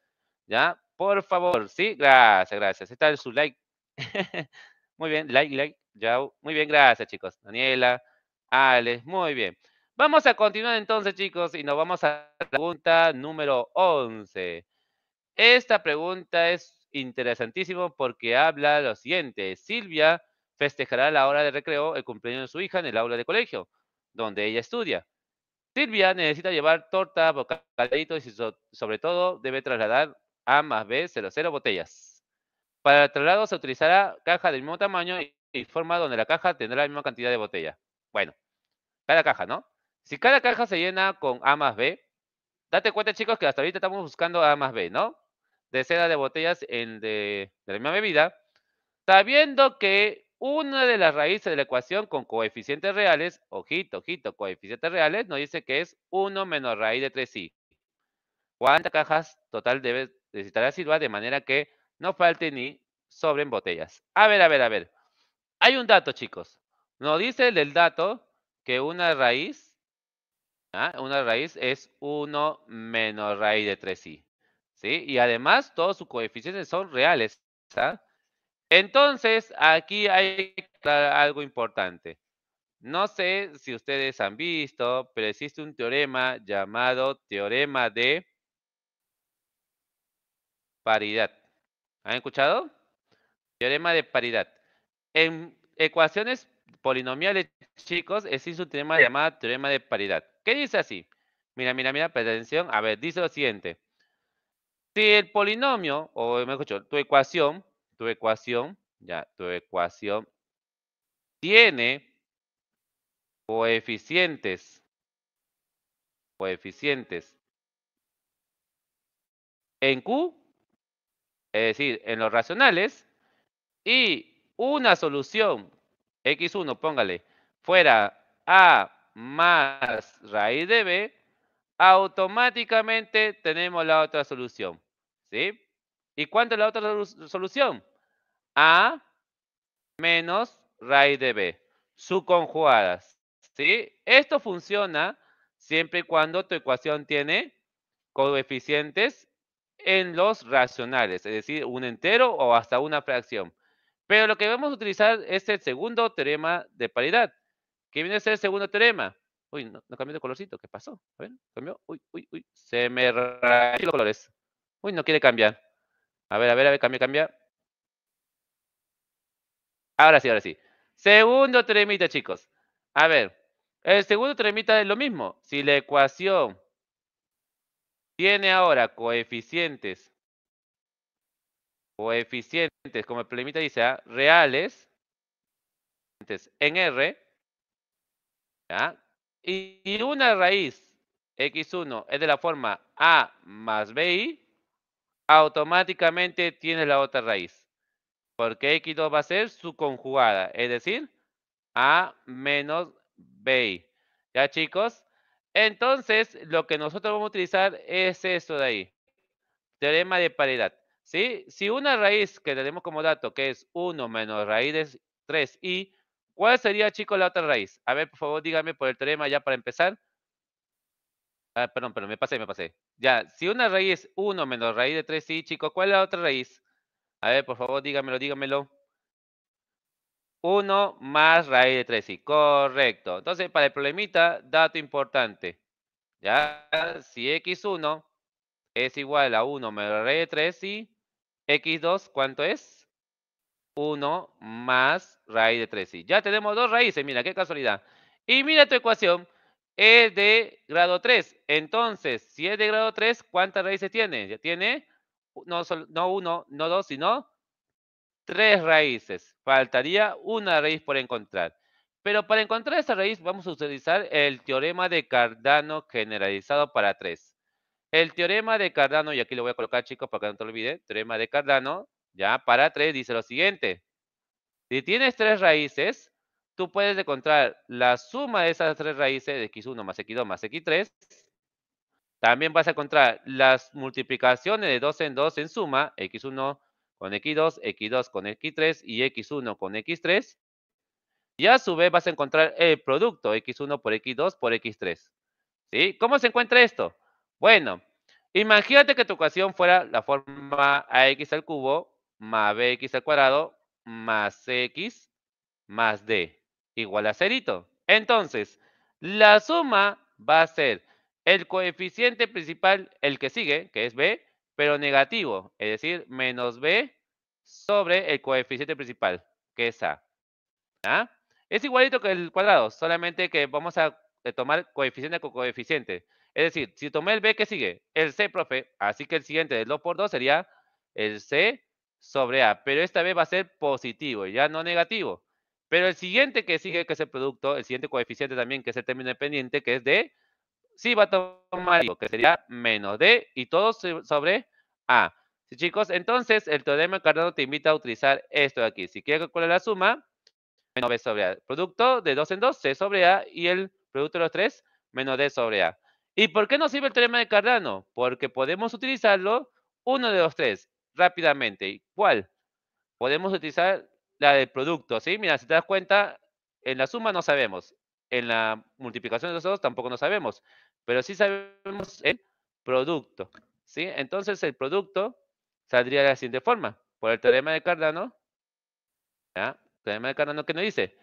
¿Ya? Por favor, sí, gracias, gracias. Está su like. (laughs) muy bien, like, like. Ya, muy bien, gracias, chicos. Daniela, Alex, muy bien. Vamos a continuar entonces, chicos, y nos vamos a la pregunta número 11. Esta pregunta es interesantísima porque habla lo siguiente. Silvia festejará la hora de recreo el cumpleaños de su hija en el aula de colegio, donde ella estudia. Silvia necesita llevar torta, bocaditos y sobre todo debe trasladar A más B 00 botellas. Para el traslado se utilizará caja del mismo tamaño y forma donde la caja tendrá la misma cantidad de botella. Bueno, cada caja, ¿no? Si cada caja se llena con A más B, date cuenta chicos que hasta ahorita estamos buscando A más B, ¿no? De seda de botellas en de, de la misma bebida, sabiendo que una de las raíces de la ecuación con coeficientes reales, ojito, ojito, coeficientes reales, nos dice que es 1 menos raíz de 3i. ¿Cuántas cajas total debe necesitar la silva? De manera que no falte ni sobren botellas. A ver, a ver, a ver. Hay un dato, chicos. Nos dice el dato que una raíz, ¿ah? una raíz es 1 menos raíz de 3i. ¿sí? Y además todos sus coeficientes son reales. ¿ah? Entonces, aquí hay algo importante. No sé si ustedes han visto, pero existe un teorema llamado teorema de paridad. ¿Han escuchado? Teorema de paridad. En ecuaciones polinomiales, chicos, existe un teorema llamado teorema de paridad. ¿Qué dice así? Mira, mira, mira, atención. A ver, dice lo siguiente. Si el polinomio, o mejor dicho, tu ecuación tu ecuación, ya, tu ecuación tiene coeficientes, coeficientes en Q, es decir, en los racionales, y una solución, X1, póngale, fuera A más raíz de B, automáticamente tenemos la otra solución, ¿sí? ¿Y cuánto es la otra solución? A menos raíz de B, subconjugadas. ¿sí? Esto funciona siempre y cuando tu ecuación tiene coeficientes en los racionales, es decir, un entero o hasta una fracción. Pero lo que vamos a utilizar es el segundo teorema de paridad, ¿Qué viene a ser el segundo teorema. Uy, no, cambió de colorcito, ¿qué pasó? cambió. Uy, uy, uy, se me rayó los colores. Uy, no quiere cambiar. A ver, a ver, a ver, cambia, cambia. Ahora sí, ahora sí. Segundo tremita, chicos. A ver, el segundo tremita es lo mismo. Si la ecuación tiene ahora coeficientes, coeficientes, como el teoremita dice, reales, ¿ah? reales en R, ¿ya? y, y una raíz x1 es de la forma a más bi, automáticamente tienes la otra raíz. Porque X2 va a ser su conjugada, es decir, A menos B. ¿Ya chicos? Entonces, lo que nosotros vamos a utilizar es esto de ahí. Teorema de paridad. ¿Sí? Si una raíz que tenemos como dato, que es 1 menos raíz de 3i, ¿cuál sería, chicos, la otra raíz? A ver, por favor, díganme por el teorema ya para empezar. Ah, perdón, pero me pasé, me pasé. Ya, si una raíz es 1 menos raíz de 3, i chicos, ¿cuál es la otra raíz? A ver, por favor, dígamelo, dígamelo. 1 más raíz de 3, i correcto. Entonces, para el problemita, dato importante. Ya, si x1 es igual a 1 menos raíz de 3, i x2, ¿cuánto es? 1 más raíz de 3, i Ya tenemos dos raíces, mira, qué casualidad. Y mira tu ecuación es de grado 3. Entonces, si es de grado 3, ¿cuántas raíces tiene? Ya tiene no, no uno, no dos, sino tres raíces. Faltaría una raíz por encontrar. Pero para encontrar esa raíz vamos a utilizar el teorema de Cardano generalizado para 3. El teorema de Cardano, y aquí lo voy a colocar chicos para que no te olvide, teorema de Cardano, ya para 3 dice lo siguiente. Si tienes tres raíces, tú puedes encontrar la suma de esas tres raíces de x1 más x2 más x3. También vas a encontrar las multiplicaciones de 2 en 2 en suma, x1 con x2, x2 con x3 y x1 con x3. Y a su vez vas a encontrar el producto x1 por x2 por x3. ¿Sí? ¿Cómo se encuentra esto? Bueno, imagínate que tu ecuación fuera la forma ax al cubo más bx al cuadrado más x más d igual a cerito. Entonces, la suma va a ser el coeficiente principal, el que sigue, que es b, pero negativo, es decir, menos b sobre el coeficiente principal, que es a. Es igualito que el cuadrado, solamente que vamos a eh, tomar coeficiente con coeficiente. Es decir, si tomé el b, que sigue? El c, profe. Así que el siguiente del 2 por 2 sería el c sobre a. Pero esta vez va a ser positivo, ya no negativo. Pero el siguiente que sigue, que es el producto, el siguiente coeficiente también, que es el término dependiente, que es de, sí va a tomar, que sería menos de, y todo sobre A. chicos, entonces el teorema de Cardano te invita a utilizar esto de aquí. Si quieres calcular la suma, menos B sobre A. Producto de 2 en 2, C sobre A, y el producto de los tres, menos D sobre A. ¿Y por qué nos sirve el teorema de Cardano? Porque podemos utilizarlo uno de los tres rápidamente. ¿Cuál? Podemos utilizar la del producto, ¿sí? Mira, si te das cuenta, en la suma no sabemos, en la multiplicación de los dos tampoco no sabemos, pero sí sabemos el producto, ¿sí? Entonces el producto saldría de la siguiente forma, por el teorema de Cardano, ¿ya? El teorema de Cardano que nos dice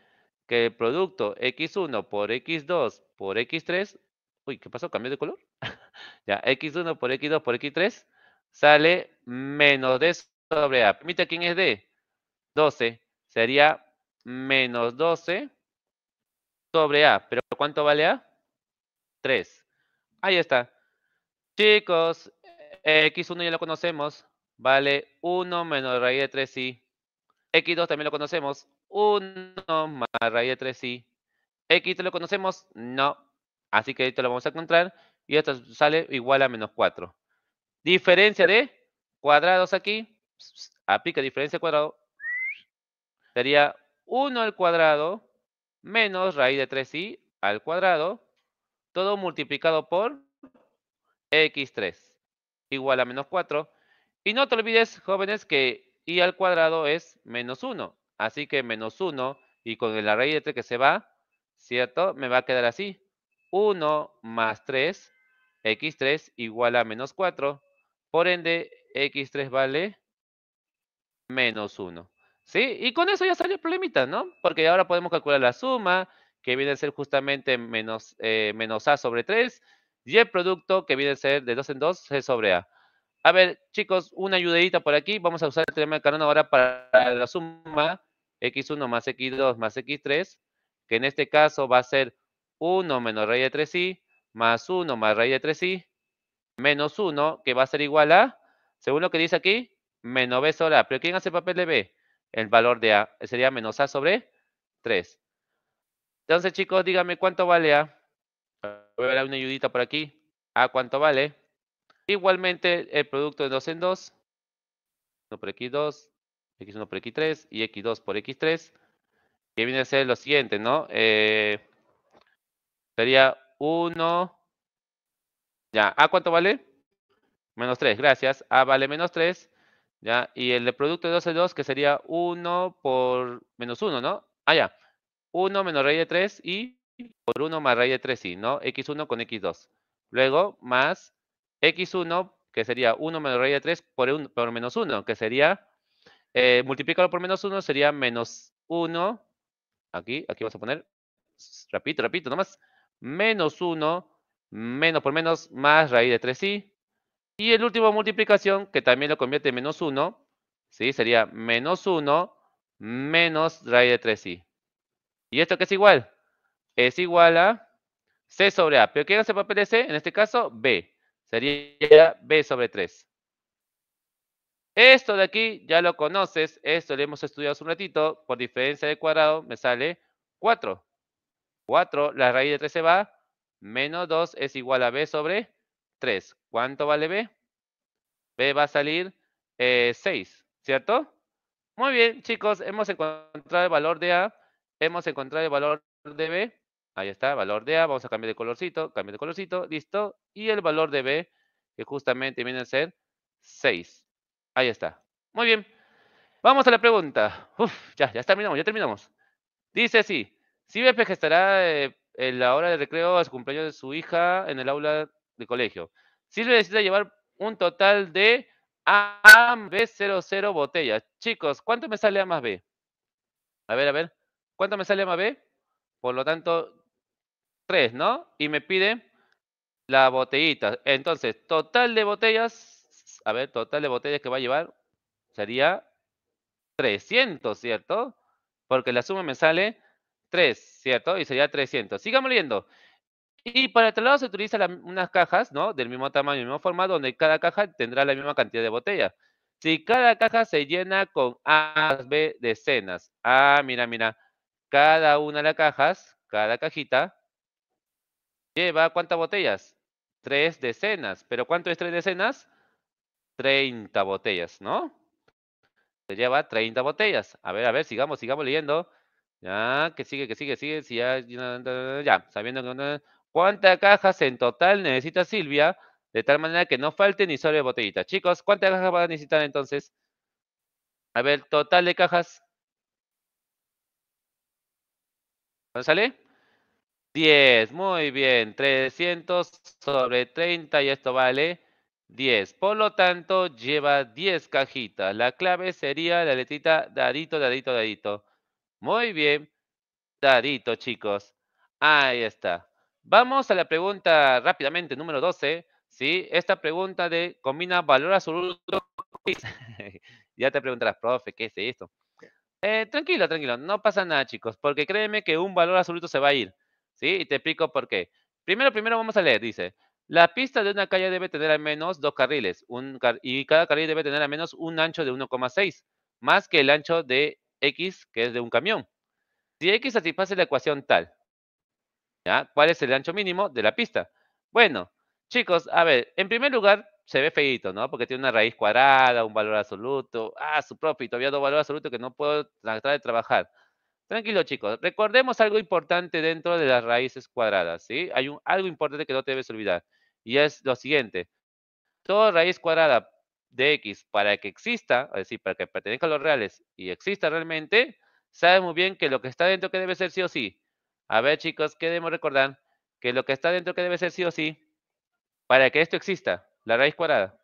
que el producto x1 por x2 por x3, uy, ¿qué pasó? ¿Cambió de color? (laughs) ya, x1 por x2 por x3 sale menos d sobre a. Permite quién es d. 12 sería menos 12 sobre A. ¿Pero cuánto vale A? 3. Ahí está. Chicos, eh, X1 ya lo conocemos. Vale 1 menos raíz de 3i. X2 también lo conocemos. 1 más raíz de 3i. X3 lo conocemos. No. Así que esto lo vamos a encontrar. Y esto sale igual a menos 4. Diferencia de cuadrados aquí. Aplica diferencia de cuadrado Sería 1 al cuadrado menos raíz de 3i al cuadrado, todo multiplicado por x3, igual a menos 4. Y no te olvides, jóvenes, que i al cuadrado es menos 1. Así que menos 1 y con la raíz de 3 que se va, ¿cierto? Me va a quedar así. 1 más 3, x3 igual a menos 4. Por ende, x3 vale menos 1. ¿Sí? Y con eso ya salió el problemita, ¿no? Porque ahora podemos calcular la suma, que viene a ser justamente menos, eh, A sobre 3, y el producto, que viene a ser de 2 en 2, C sobre A. A ver, chicos, una ayudadita por aquí. Vamos a usar el teorema de Canon ahora para la suma x1 más x2 más x3, que en este caso va a ser 1 menos raíz de 3i, más 1 más raíz de 3i, menos 1, que va a ser igual a, según lo que dice aquí, menos b sobre a. ¿Pero quién hace el papel de b? el valor de A. Sería menos A sobre 3. Entonces, chicos, díganme cuánto vale A. Voy a dar una ayudita por aquí. A cuánto vale. Igualmente, el producto de 2 en 2. 1 por X2, X1 por X3 y X2 por X3. Que viene a ser lo siguiente, ¿no? Eh, sería 1. Ya, ¿A cuánto vale? Menos 3, gracias. A vale menos 3. ¿ya? Y el de producto de 2 es 2, que sería 1 por menos 1, ¿no? Ah, ya. 1 menos raíz de 3 y por 1 más raíz de 3, i ¿no? x1 con x2. Luego, más x1, que sería 1 menos raíz de 3 por, por menos 1, que sería, eh, por menos 1, sería menos 1, aquí, aquí vamos a poner, repito, repito, nomás, menos 1, menos por menos, más raíz de 3, i y el último multiplicación, que también lo convierte en menos 1, Sería menos 1 menos raíz de 3i. ¿Y esto qué es igual? Es igual a C sobre A. ¿Pero qué hace el papel de C? En este caso, B. Sería B sobre 3. Esto de aquí ya lo conoces. Esto lo hemos estudiado hace un ratito. Por diferencia de cuadrado me sale 4. 4, la raíz de 3 se va. Menos 2 es igual a B sobre 3. ¿Cuánto vale B? B va a salir 6, eh, ¿cierto? Muy bien, chicos, hemos encontrado el valor de A, hemos encontrado el valor de B, ahí está, valor de A, vamos a cambiar de colorcito, cambio de colorcito, listo, y el valor de B, que justamente viene a ser 6, ahí está. Muy bien, vamos a la pregunta, Uf, ya, ya terminamos, ya terminamos. Dice así, si B estará eh, en la hora de recreo a su cumpleaños de su hija en el aula de colegio. Silvia decide llevar un total de A B 00 botellas. Chicos, ¿cuánto me sale A más B? A ver, a ver. ¿Cuánto me sale A más B? Por lo tanto, 3, ¿no? Y me pide la botellita. Entonces, total de botellas, a ver, total de botellas que va a llevar sería 300, ¿cierto? Porque la suma me sale 3, ¿cierto? Y sería 300. Sigamos leyendo. Y para el lado se utilizan unas cajas, ¿no? Del mismo tamaño, del mismo formato, donde cada caja tendrá la misma cantidad de botellas. Si cada caja se llena con A, B decenas. Ah, mira, mira. Cada una de las cajas, cada cajita, lleva ¿cuántas botellas? Tres decenas. ¿Pero cuánto es tres decenas? Treinta botellas, ¿no? Se lleva treinta botellas. A ver, a ver, sigamos, sigamos leyendo. Ya, que sigue, que sigue, sigue, si ya, ya, sabiendo que... ¿Cuántas cajas en total necesita Silvia? De tal manera que no falte ni sobre botellita. Chicos, ¿cuántas cajas van a necesitar entonces? A ver, total de cajas. ¿Cuánto sale? 10, muy bien, 300 sobre 30 y esto vale 10. Por lo tanto, lleva 10 cajitas. La clave sería la letrita dadito, dadito, dadito. Muy bien, dadito, chicos. Ahí está. Vamos a la pregunta rápidamente, número 12. ¿sí? Esta pregunta de combina valor absoluto. (laughs) ya te preguntarás, profe, ¿qué es esto? Eh, tranquilo, tranquilo, no pasa nada, chicos, porque créeme que un valor absoluto se va a ir. ¿sí? Y te explico por qué. Primero, primero vamos a leer, dice. La pista de una calle debe tener al menos dos carriles y cada carril debe tener al menos un ancho de 1,6, más que el ancho de X, que es de un camión. Si X satisface la ecuación tal, ¿Cuál es el ancho mínimo de la pista? Bueno, chicos, a ver, en primer lugar, se ve feito, ¿no? Porque tiene una raíz cuadrada, un valor absoluto, ah, su propio, y todavía dos valores absolutos que no puedo tratar de trabajar. Tranquilo, chicos, recordemos algo importante dentro de las raíces cuadradas, ¿sí? Hay un, algo importante que no te debes olvidar, y es lo siguiente. Toda raíz cuadrada de x para que exista, es decir, para que pertenezca a los reales y exista realmente, sabe muy bien que lo que está dentro que debe ser sí o sí, a ver, chicos, ¿qué debemos recordar? Que lo que está dentro que debe ser sí o sí para que esto exista, la raíz cuadrada.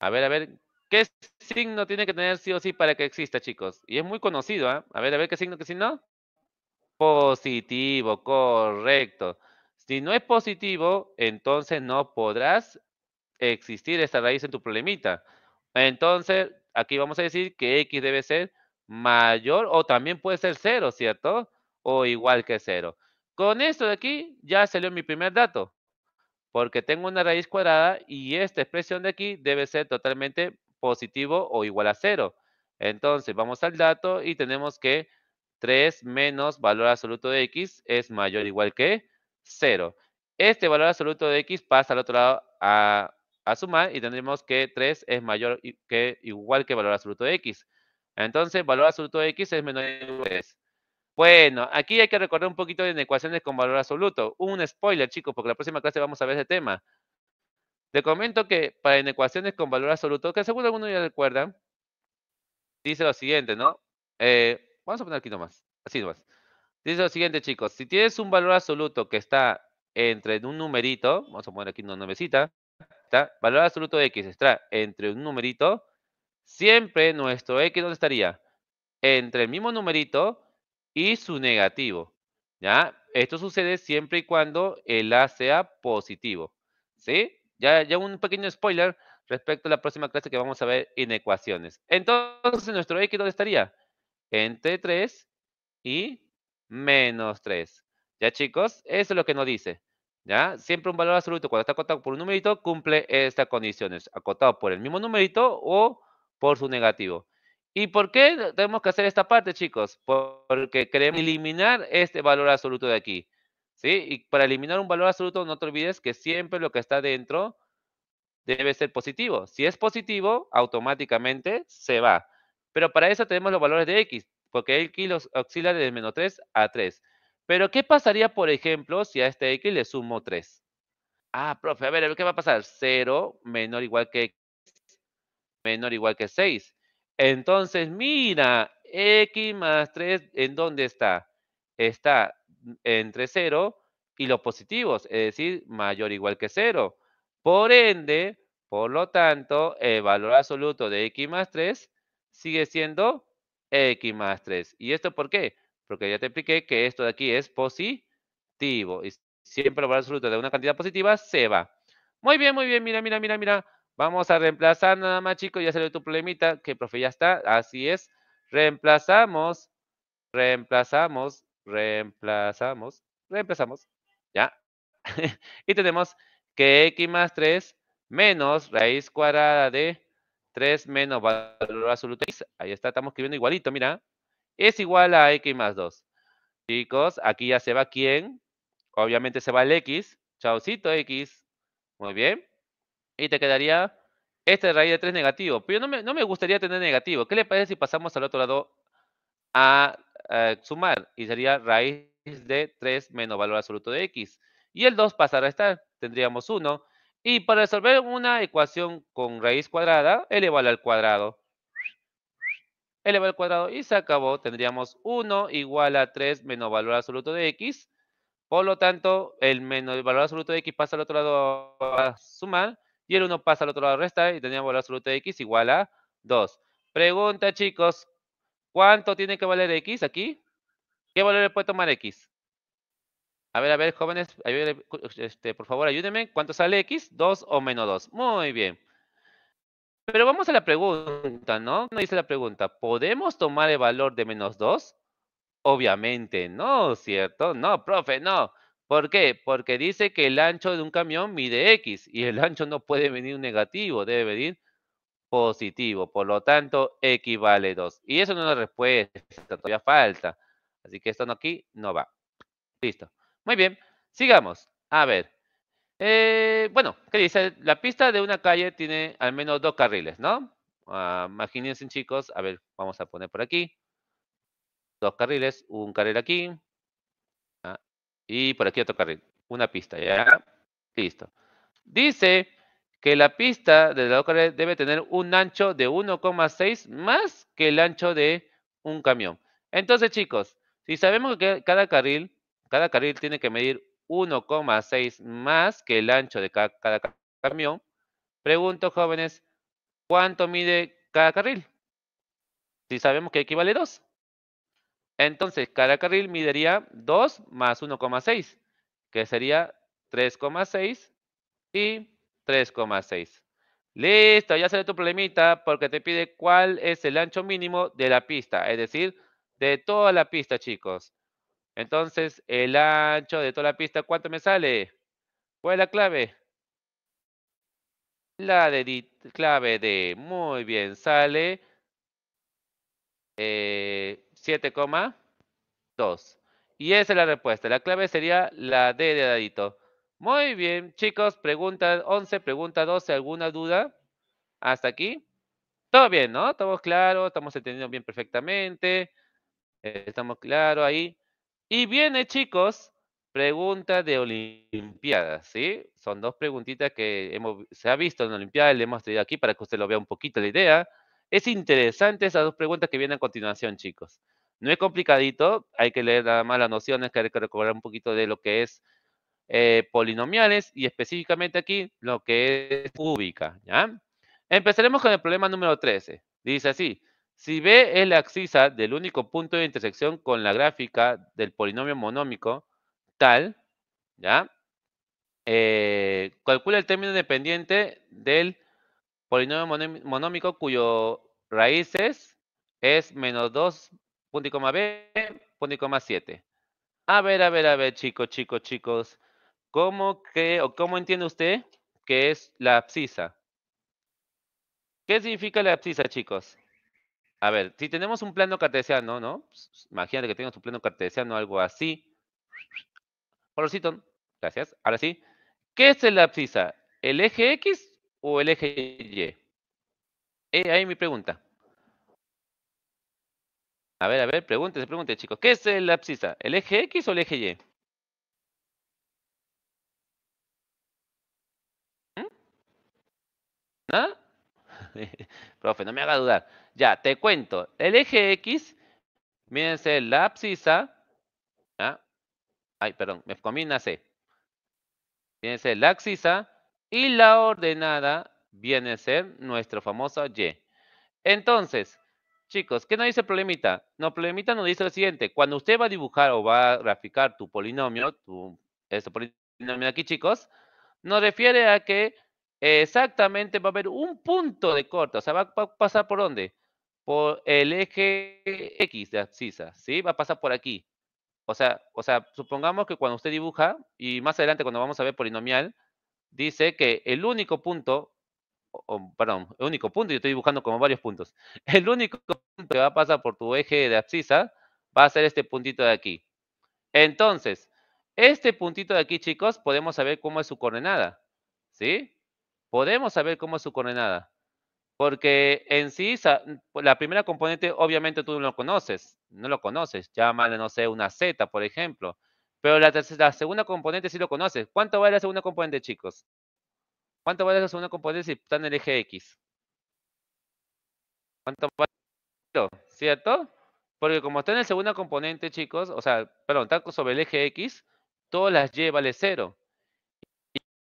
A ver, a ver, ¿qué signo tiene que tener sí o sí para que exista, chicos? Y es muy conocido, ¿eh? A ver, a ver, ¿qué signo, si signo? Positivo, correcto. Si no es positivo, entonces no podrás existir esta raíz en tu problemita. Entonces, aquí vamos a decir que X debe ser mayor o también puede ser cero, ¿cierto? o igual que 0. Con esto de aquí ya salió mi primer dato, porque tengo una raíz cuadrada y esta expresión de aquí debe ser totalmente positivo o igual a 0. Entonces vamos al dato y tenemos que 3 menos valor absoluto de x es mayor o igual que 0. Este valor absoluto de x pasa al otro lado a, sumar y tendremos que 3 es mayor que igual que valor absoluto de x. Entonces, valor absoluto de x es menor que 3. Bueno, aquí hay que recordar un poquito de ecuaciones con valor absoluto. Un spoiler, chicos, porque la próxima clase vamos a ver ese tema. Te comento que para ecuaciones con valor absoluto, que seguro alguno ya recuerda? dice lo siguiente, ¿no? Eh, vamos a poner aquí nomás, así nomás. Dice lo siguiente, chicos. Si tienes un valor absoluto que está entre un numerito, vamos a poner aquí una nuevecita, ¿está? valor absoluto de x está entre un numerito, siempre nuestro x, ¿dónde estaría? Entre el mismo numerito y su negativo. ¿Ya? Esto sucede siempre y cuando el A sea positivo. ¿Sí? Ya, ya un pequeño spoiler respecto a la próxima clase que vamos a ver en ecuaciones. Entonces, ¿nuestro X dónde estaría? Entre 3 y menos 3. ¿Ya, chicos? Eso es lo que nos dice. ¿Ya? Siempre un valor absoluto cuando está acotado por un numerito cumple estas condiciones. Acotado por el mismo numerito o por su negativo. ¿Y por qué tenemos que hacer esta parte, chicos? Porque queremos eliminar este valor absoluto de aquí. ¿Sí? Y para eliminar un valor absoluto, no te olvides que siempre lo que está dentro debe ser positivo. Si es positivo, automáticamente se va. Pero para eso tenemos los valores de x, porque x los oscila de menos 3 a 3. Pero, ¿qué pasaría, por ejemplo, si a este x le sumo 3? Ah, profe, a ver, ¿qué va a pasar? 0 menor igual que x, menor igual que 6. Entonces, mira, x más 3, ¿en dónde está? Está entre 0 y los positivos, es decir, mayor o igual que 0. Por ende, por lo tanto, el valor absoluto de x más 3 sigue siendo x más 3. ¿Y esto por qué? Porque ya te expliqué que esto de aquí es positivo. Y siempre el valor absoluto de una cantidad positiva se va. Muy bien, muy bien. Mira, mira, mira, mira. Vamos a reemplazar nada más, chicos. Ya salió tu problemita. Que, profe, ya está. Así es. Reemplazamos. Reemplazamos. Reemplazamos. Reemplazamos. Ya. (laughs) y tenemos que x más 3 menos raíz cuadrada de 3 menos valor absoluto x. Ahí está, estamos escribiendo igualito, mira. Es igual a x más 2. Chicos, aquí ya se va quién. Obviamente se va el x. Chaucito x. Muy bien y te quedaría este raíz de 3 negativo. Pero no me, no me gustaría tener negativo. ¿Qué le parece si pasamos al otro lado a, eh, sumar? Y sería raíz de 3 menos valor absoluto de x. Y el 2 pasará a estar. Tendríamos 1. Y para resolver una ecuación con raíz cuadrada, elevarla al cuadrado. Elevar al cuadrado y se acabó. Tendríamos 1 igual a 3 menos valor absoluto de x. Por lo tanto, el menos el valor absoluto de x pasa al otro lado a sumar y el 1 pasa al otro lado resta y teníamos valor absoluto de x igual a 2. Pregunta, chicos, ¿cuánto tiene que valer x aquí? ¿Qué valor le puede tomar x? A ver, a ver, jóvenes, este, por favor, ayúdenme. ¿Cuánto sale x? 2 o menos 2. Muy bien. Pero vamos a la pregunta, ¿no? No dice la pregunta, ¿podemos tomar el valor de menos 2? Obviamente, no, ¿cierto? No, profe, no. ¿Por qué? Porque dice que el ancho de un camión mide X y el ancho no puede venir negativo, debe venir positivo. Por lo tanto, X vale 2. Y eso no es una respuesta, todavía falta. Así que esto aquí no va. Listo. Muy bien, sigamos. A ver. Eh, bueno, ¿qué dice? La pista de una calle tiene al menos dos carriles, ¿no? Ah, imagínense, chicos. A ver, vamos a poner por aquí. Dos carriles, un carril aquí, y por aquí otro tocar una pista, ¿ya? Listo. Dice que la pista de la carretera debe tener un ancho de 1,6 más que el ancho de un camión. Entonces, chicos, si sabemos que cada carril, cada carril tiene que medir 1,6 más que el ancho de cada, camión, pregunto, jóvenes, ¿cuánto mide cada carril? Si sabemos que equivale a 2. Entonces, cada carril midería 2 más 1,6, que sería 3,6 y 3,6. Listo, ya sale tu problemita porque te pide cuál es el ancho mínimo de la pista, es decir, de toda la pista, chicos. Entonces, el ancho de toda la pista, ¿cuánto me sale? ¿Cuál es la clave? La de clave de, muy bien, sale eh, 7,2. Y esa es la respuesta. La clave sería la D de dadito. Muy bien, chicos. Pregunta 11, pregunta 12. ¿Alguna duda? Hasta aquí. Todo bien, ¿no? Estamos claros, estamos entendiendo bien perfectamente. Estamos claros ahí. Y viene, chicos, pregunta de Olimpiadas, ¿sí? Son dos preguntitas que hemos, se ha visto en Olimpiadas, le hemos traído aquí para que usted lo vea un poquito la idea. Es interesante esas dos preguntas que vienen a continuación, chicos. No es complicadito, hay que leer nada más las nociones, que hay que recobrar un poquito de lo que es eh, polinomiales y específicamente aquí lo que es cúbica. ¿ya? Empezaremos con el problema número 13. Dice así, si B es la axisa del único punto de intersección con la gráfica del polinomio monómico, tal, ¿ya? Eh, calcula el término independiente del polinomio monómico cuyo raíces es menos 2 punto y coma B, punto y coma 7. A ver, a ver, a ver, chicos, chicos, chicos. ¿Cómo que, o cómo entiende usted qué es la abscisa? ¿Qué significa la abscisa, chicos? A ver, si tenemos un plano cartesiano, ¿no? Imagínate que tengas un plano cartesiano, algo así. Colorcito, gracias. Ahora sí. ¿Qué es la abscisa? ¿El eje X o el eje Y? Eh, ahí mi pregunta. A ver, a ver, pregúntense, pregúntese, chicos. ¿Qué es la abscisa? ¿El eje X o el eje Y? ¿Nada? ¿Mm? ¿Ah? (laughs) Profe, no me haga dudar. Ya, te cuento. El eje X, ser la abscisa. Ay, perdón, me comí C. Viene a ser la abscisa y la ordenada viene a ser nuestro famoso Y. Entonces, Chicos, ¿qué nos dice el problemita? No, problemita nos dice lo siguiente. Cuando usted va a dibujar o va a graficar tu polinomio, tu este polinomio aquí, chicos, nos refiere a que exactamente va a haber un punto de corte. O sea, va a pasar por dónde? Por el eje X de abscisa, ¿sí? Va a pasar por aquí. O sea, o sea, supongamos que cuando usted dibuja, y más adelante cuando vamos a ver polinomial, dice que el único punto perdón, el único punto, yo estoy dibujando como varios puntos, (laughs) el único punto que va a pasar por tu eje de abscisa va a ser este puntito de aquí. Entonces, este puntito de aquí, chicos, podemos saber cómo es su coordenada, ¿sí? Podemos saber cómo es su coordenada, porque en sí, la primera componente obviamente tú no lo conoces, no lo conoces, Llama, no sé, una Z, por ejemplo, pero la, la segunda componente sí lo conoces. ¿Cuánto vale la segunda componente, chicos? ¿Cuánto vale la segunda componente si está en el eje X? ¿Cuánto vale? ¿Cierto? Porque como está en el segundo componente, chicos, o sea, perdón, está sobre el eje X, todas las Y vale cero.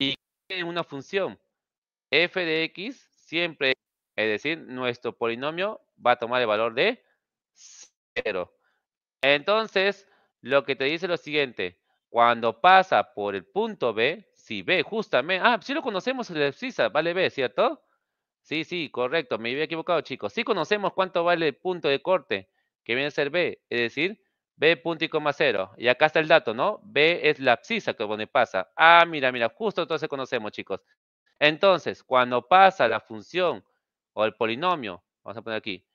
Y en una función. F de X siempre, es decir, nuestro polinomio va a tomar el valor de 0. Entonces, lo que te dice lo siguiente. Cuando pasa por el punto B, Sí, B, justamente. Ah, sí lo conocemos, el abscisa. vale B, ¿cierto? Sí, sí, correcto, me había equivocado, chicos. Sí conocemos cuánto vale el punto de corte, que viene a ser B, es decir, B punto y coma cero. Y acá está el dato, ¿no? B es la abscisa que pone pasa. Ah, mira, mira, justo entonces conocemos, chicos. Entonces, cuando pasa la función o el polinomio, vamos a poner aquí,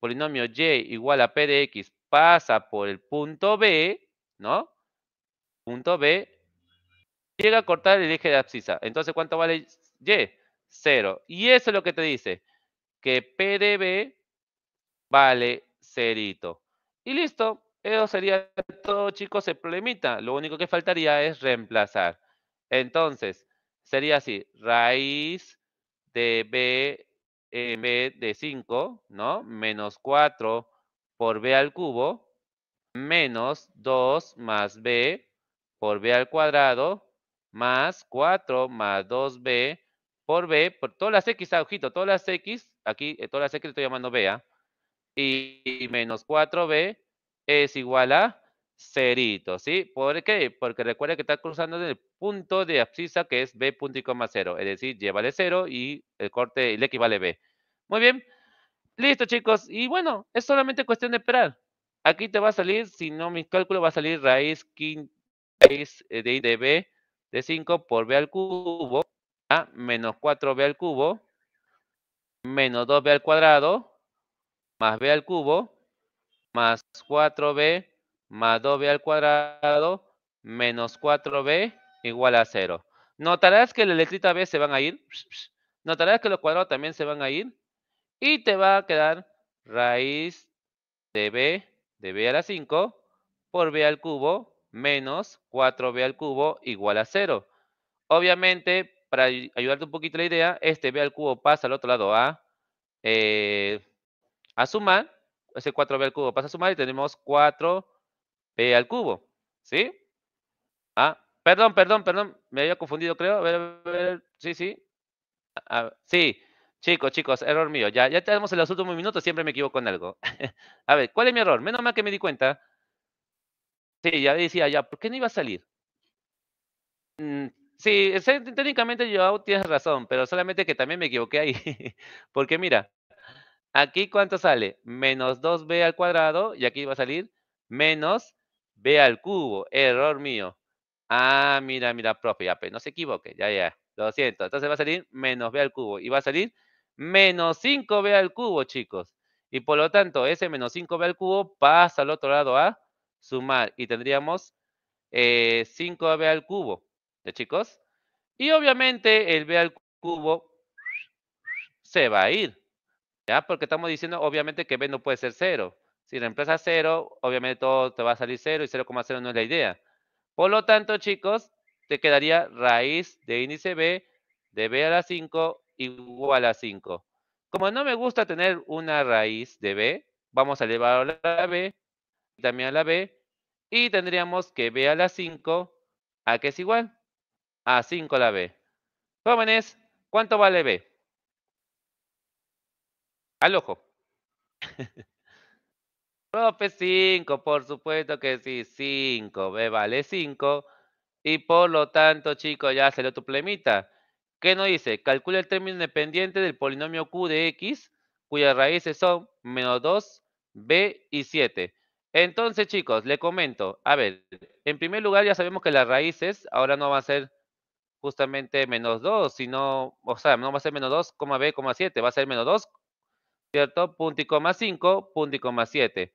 polinomio y igual a p de x pasa por el punto B, ¿no? Punto B, llega a cortar el eje de abscisa. Entonces, ¿cuánto vale Y? Cero. Y eso es lo que te dice, que p de b vale cerito. Y listo, eso sería todo, chicos, se problemita. Lo único que faltaría es reemplazar. Entonces, sería así, raíz de B m B de 5, ¿no? Menos 4 por B al cubo, menos 2 más B por B al cuadrado, más 4 más 2b por b, por todas las x, ah, ojito, todas las x, aquí eh, todas las x le estoy llamando b, ¿ah? y, menos 4b es igual a cerito, ¿sí? ¿Por qué? Porque recuerda que está cruzando el punto de abscisa que es b punto y coma cero. es decir, y vale 0 y el corte, el x vale b. Muy bien, listo chicos, y bueno, es solamente cuestión de esperar. Aquí te va a salir, si no mi cálculo va a salir raíz, 15 eh, de i de b de 5 por b al cubo, a menos 4b al cubo, menos 2b al cuadrado, más b al cubo, más 4b, más 2b al cuadrado, menos 4b, igual a 0. Notarás que la letrita b se van a ir, (laughs) notarás que los cuadrados también se van a ir, y te va a quedar raíz de b, de b a la 5, por b al cubo, menos 4b al cubo igual a 0. Obviamente, para ayudarte un poquito la idea, este b al cubo pasa al otro lado a, ¿ah? eh, a sumar. Ese 4b al cubo pasa a sumar y tenemos 4b al cubo. ¿Sí? Ah, perdón, perdón, perdón. Me había confundido, creo. A ver, a ver. Sí, sí. sí. Chicos, chicos, error mío. Ya, ya tenemos en los últimos minutos, siempre me equivoco en algo. (laughs) a ver, ¿cuál es mi error? Menos mal que me di cuenta. Sí, ya decía, ya, ¿por qué no iba a salir? Mm, sí, técnicamente yo tienes razón, pero solamente que también me equivoqué ahí. (laughs) Porque mira, aquí cuánto sale? Menos 2b al cuadrado, y aquí va a salir menos b al cubo. Error mío. Ah, mira, mira, profe, ya, pues, no se equivoque, ya, ya, lo siento. Entonces va a salir menos b al cubo, y va a salir menos 5b al cubo, chicos. Y por lo tanto, ese menos 5b al cubo pasa al otro lado a ¿ah? sumar y tendríamos 5b eh, al cubo. de chicos? Y obviamente el b al cubo se va a ir. ¿Ya? Porque estamos diciendo obviamente que b no puede ser 0. Si reemplazas 0, obviamente todo te va a salir 0 y 0,0 no es la idea. Por lo tanto, chicos, te quedaría raíz de índice b de b a la 5 igual a 5. Como no me gusta tener una raíz de b, vamos a elevar a la b también a la B. Y tendríamos que B a la 5, ¿a qué es igual? A 5 a la B. Jóvenes, ¿cuánto vale B? Al ojo. (laughs) Profe, 5, por supuesto que sí, 5. B vale 5. Y por lo tanto, chicos, ya salió tu plemita. ¿Qué nos dice? Calcula el término independiente del polinomio Q de X, cuyas raíces son menos 2, B y 7. Entonces, chicos, le comento. A ver, en primer lugar ya sabemos que las raíces ahora no va a ser justamente menos 2, sino, o sea, no va a ser menos 2, b, 7, va a ser menos 2, ¿cierto? Punto y coma 5, punto y coma 7.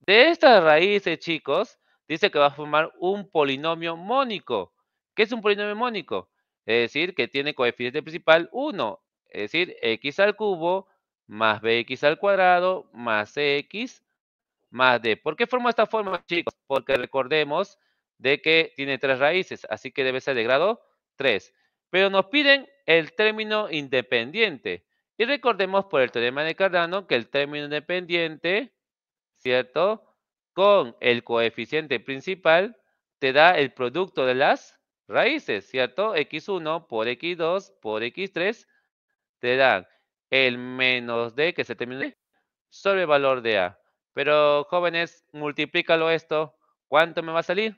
De estas raíces, chicos, dice que va a formar un polinomio mónico. ¿Qué es un polinomio mónico? Es decir, que tiene coeficiente principal 1, es decir, x al cubo más bx al cuadrado más x más D. ¿Por qué forma esta forma, chicos? Porque recordemos de que tiene tres raíces, así que debe ser de grado 3. Pero nos piden el término independiente. Y recordemos por el teorema de Cardano que el término independiente, ¿cierto? Con el coeficiente principal te da el producto de las raíces, ¿cierto? x1 por x2 por x3 te da el menos d, que es el término d sobre el valor de a. Pero jóvenes, multiplícalo esto. ¿Cuánto me va a salir?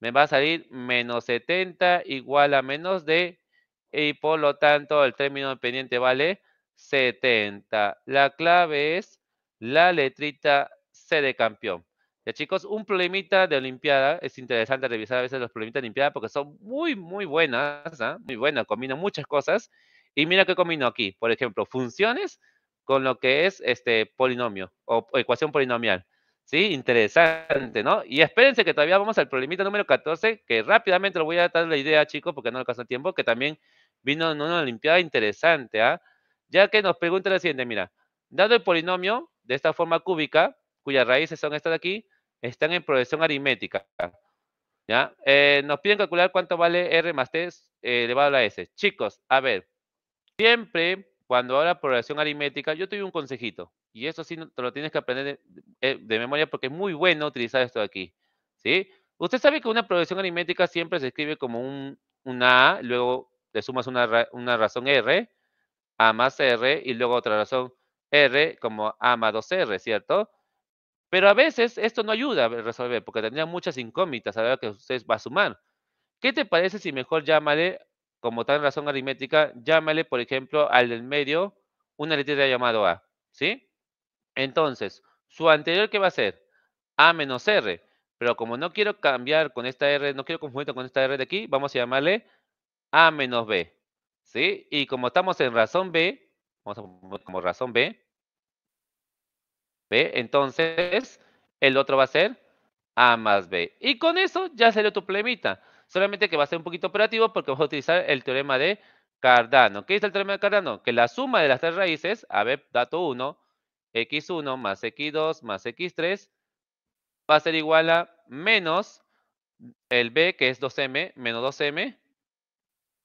Me va a salir menos 70 igual a menos D. y por lo tanto el término pendiente vale 70. La clave es la letrita C de campeón. Ya chicos, un problemita de Olimpiada, es interesante revisar a veces los problemitas de Olimpiada porque son muy, muy buenas, ¿ah? muy buenas, combinan muchas cosas. Y mira qué combino aquí, por ejemplo, funciones con lo que es este polinomio o ecuación polinomial. ¿Sí? Interesante, ¿no? Y espérense que todavía vamos al problemita número 14, que rápidamente lo voy a dar la idea, chicos, porque no alcanza el tiempo, que también vino en una Olimpiada interesante, ¿ah? Ya que nos pregunta la siguiente, mira, dado el polinomio de esta forma cúbica, cuyas raíces son estas de aquí, están en progresión aritmética. ¿Ya? Eh, nos piden calcular cuánto vale R más T eh, elevado a la S. Chicos, a ver, siempre cuando habla progresión aritmética, yo te doy un consejito. Y eso sí te lo tienes que aprender eh, de, memoria porque es muy bueno utilizar esto aquí. ¿Sí? Usted sabe que una progresión aritmética siempre se escribe como un, una A, luego le sumas una, razón R, A más R, y luego otra razón R como A más 2R, ¿cierto? Pero a veces esto no ayuda a resolver porque tendría muchas incómitas a la hora que usted va a sumar. ¿Qué te parece si mejor llámale como tal razón aritmética, llámale, por ejemplo, al del medio una letra llamada A, ¿sí? Entonces, su anterior, ¿qué va a ser? A menos R. Pero como no quiero cambiar con esta R, no quiero confundir con esta R de aquí, vamos a llamarle A menos B, ¿sí? Y como estamos en razón B, vamos a poner como razón B, B, entonces el otro va a ser A más B. Y con eso ya salió tu plemita solamente que va a ser un poquito operativo porque (laughs) vamos a utilizar el teorema de Cardano. ¿Qué dice el teorema de Cardano? Que la suma de las tres raíces, a ver, dato 1, x1 más x2 más x3, va a ser igual a menos el b, que es 2m, menos 2m,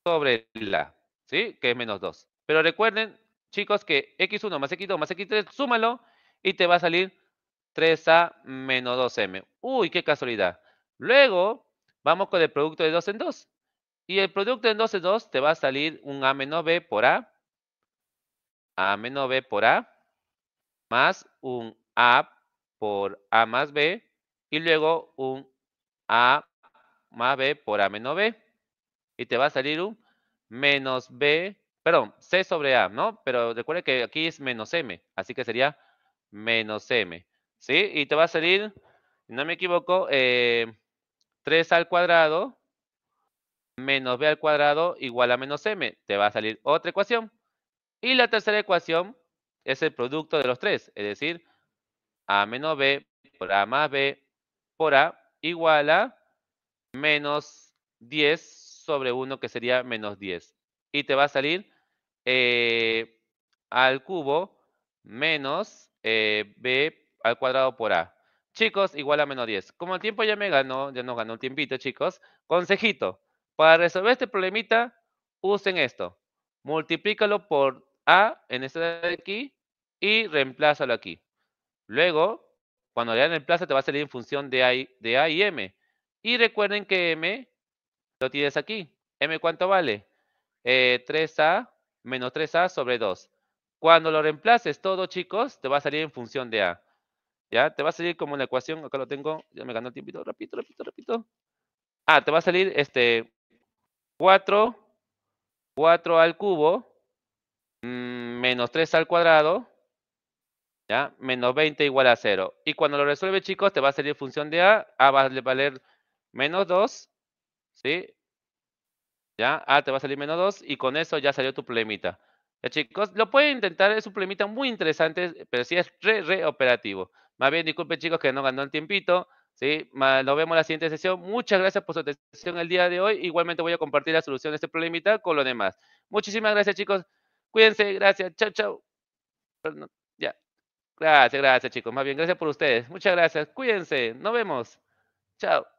sobre la, ¿sí? Que es menos 2. Pero recuerden, chicos, que x1 más x2 más x3, súmalo y te va a salir 3a menos 2m. Uy, qué casualidad. Luego, Vamos con el producto de 2 en 2. Y el producto de 2 en 2 te va a salir un A menos B por A, A menos B por A, más un A por A más B, y luego un A más B por A menos B. Y te va a salir un menos B, perdón, C sobre A, ¿no? Pero recuerda que aquí es menos M, así que sería menos M, ¿sí? Y te va a salir, no me equivoco, eh, 3 al cuadrado menos b al cuadrado igual a menos m. Te va a salir otra ecuación. Y la tercera ecuación es el producto de los tres, es decir, a menos b por a más b por a igual a menos 10 sobre 1, que sería menos 10. Y te va a salir eh, al cubo menos eh, b al cuadrado por a chicos igual a menos 10. Como el tiempo ya me ganó, ya no ganó el tiempito, chicos. Consejito, para resolver este problemita, usen esto. Multiplícalo por A en este de aquí y reemplázalo aquí. Luego, cuando le dan el plazo, te va a salir en función de A, y, de y M. Y recuerden que M lo tienes aquí. ¿M cuánto vale? 3A eh, menos 3A sobre 2. Cuando lo reemplaces todo, chicos, te va a salir en función de A. ¿Ya? Te va a salir como la ecuación, acá lo tengo, ya me ganó el tiempito, repito, repito, repito. Ah, te va a salir este 4, 4 al cubo, mm, menos 3 al cuadrado, ¿ya? Menos 20 igual a 0. Y cuando lo resuelve, chicos, te va a salir función de A, A va a valer menos 2, ¿sí? ¿Ya? A te va a salir menos 2 y con eso ya salió tu problemita. ¿Ya, chicos? Lo pueden intentar, es un problemita muy interesante, pero sí es re, re operativo. Más bien, disculpen chicos que no ganó el tiempito. ¿sí? Nos vemos en la siguiente sesión. Muchas gracias por su atención el día de hoy. Igualmente voy a compartir la solución de este problemita con los demás. Muchísimas gracias, chicos. Cuídense. Gracias. Chao, chao. ya. Gracias, gracias, chicos. Más bien, gracias por ustedes. Muchas gracias. Cuídense. Nos vemos. Chao.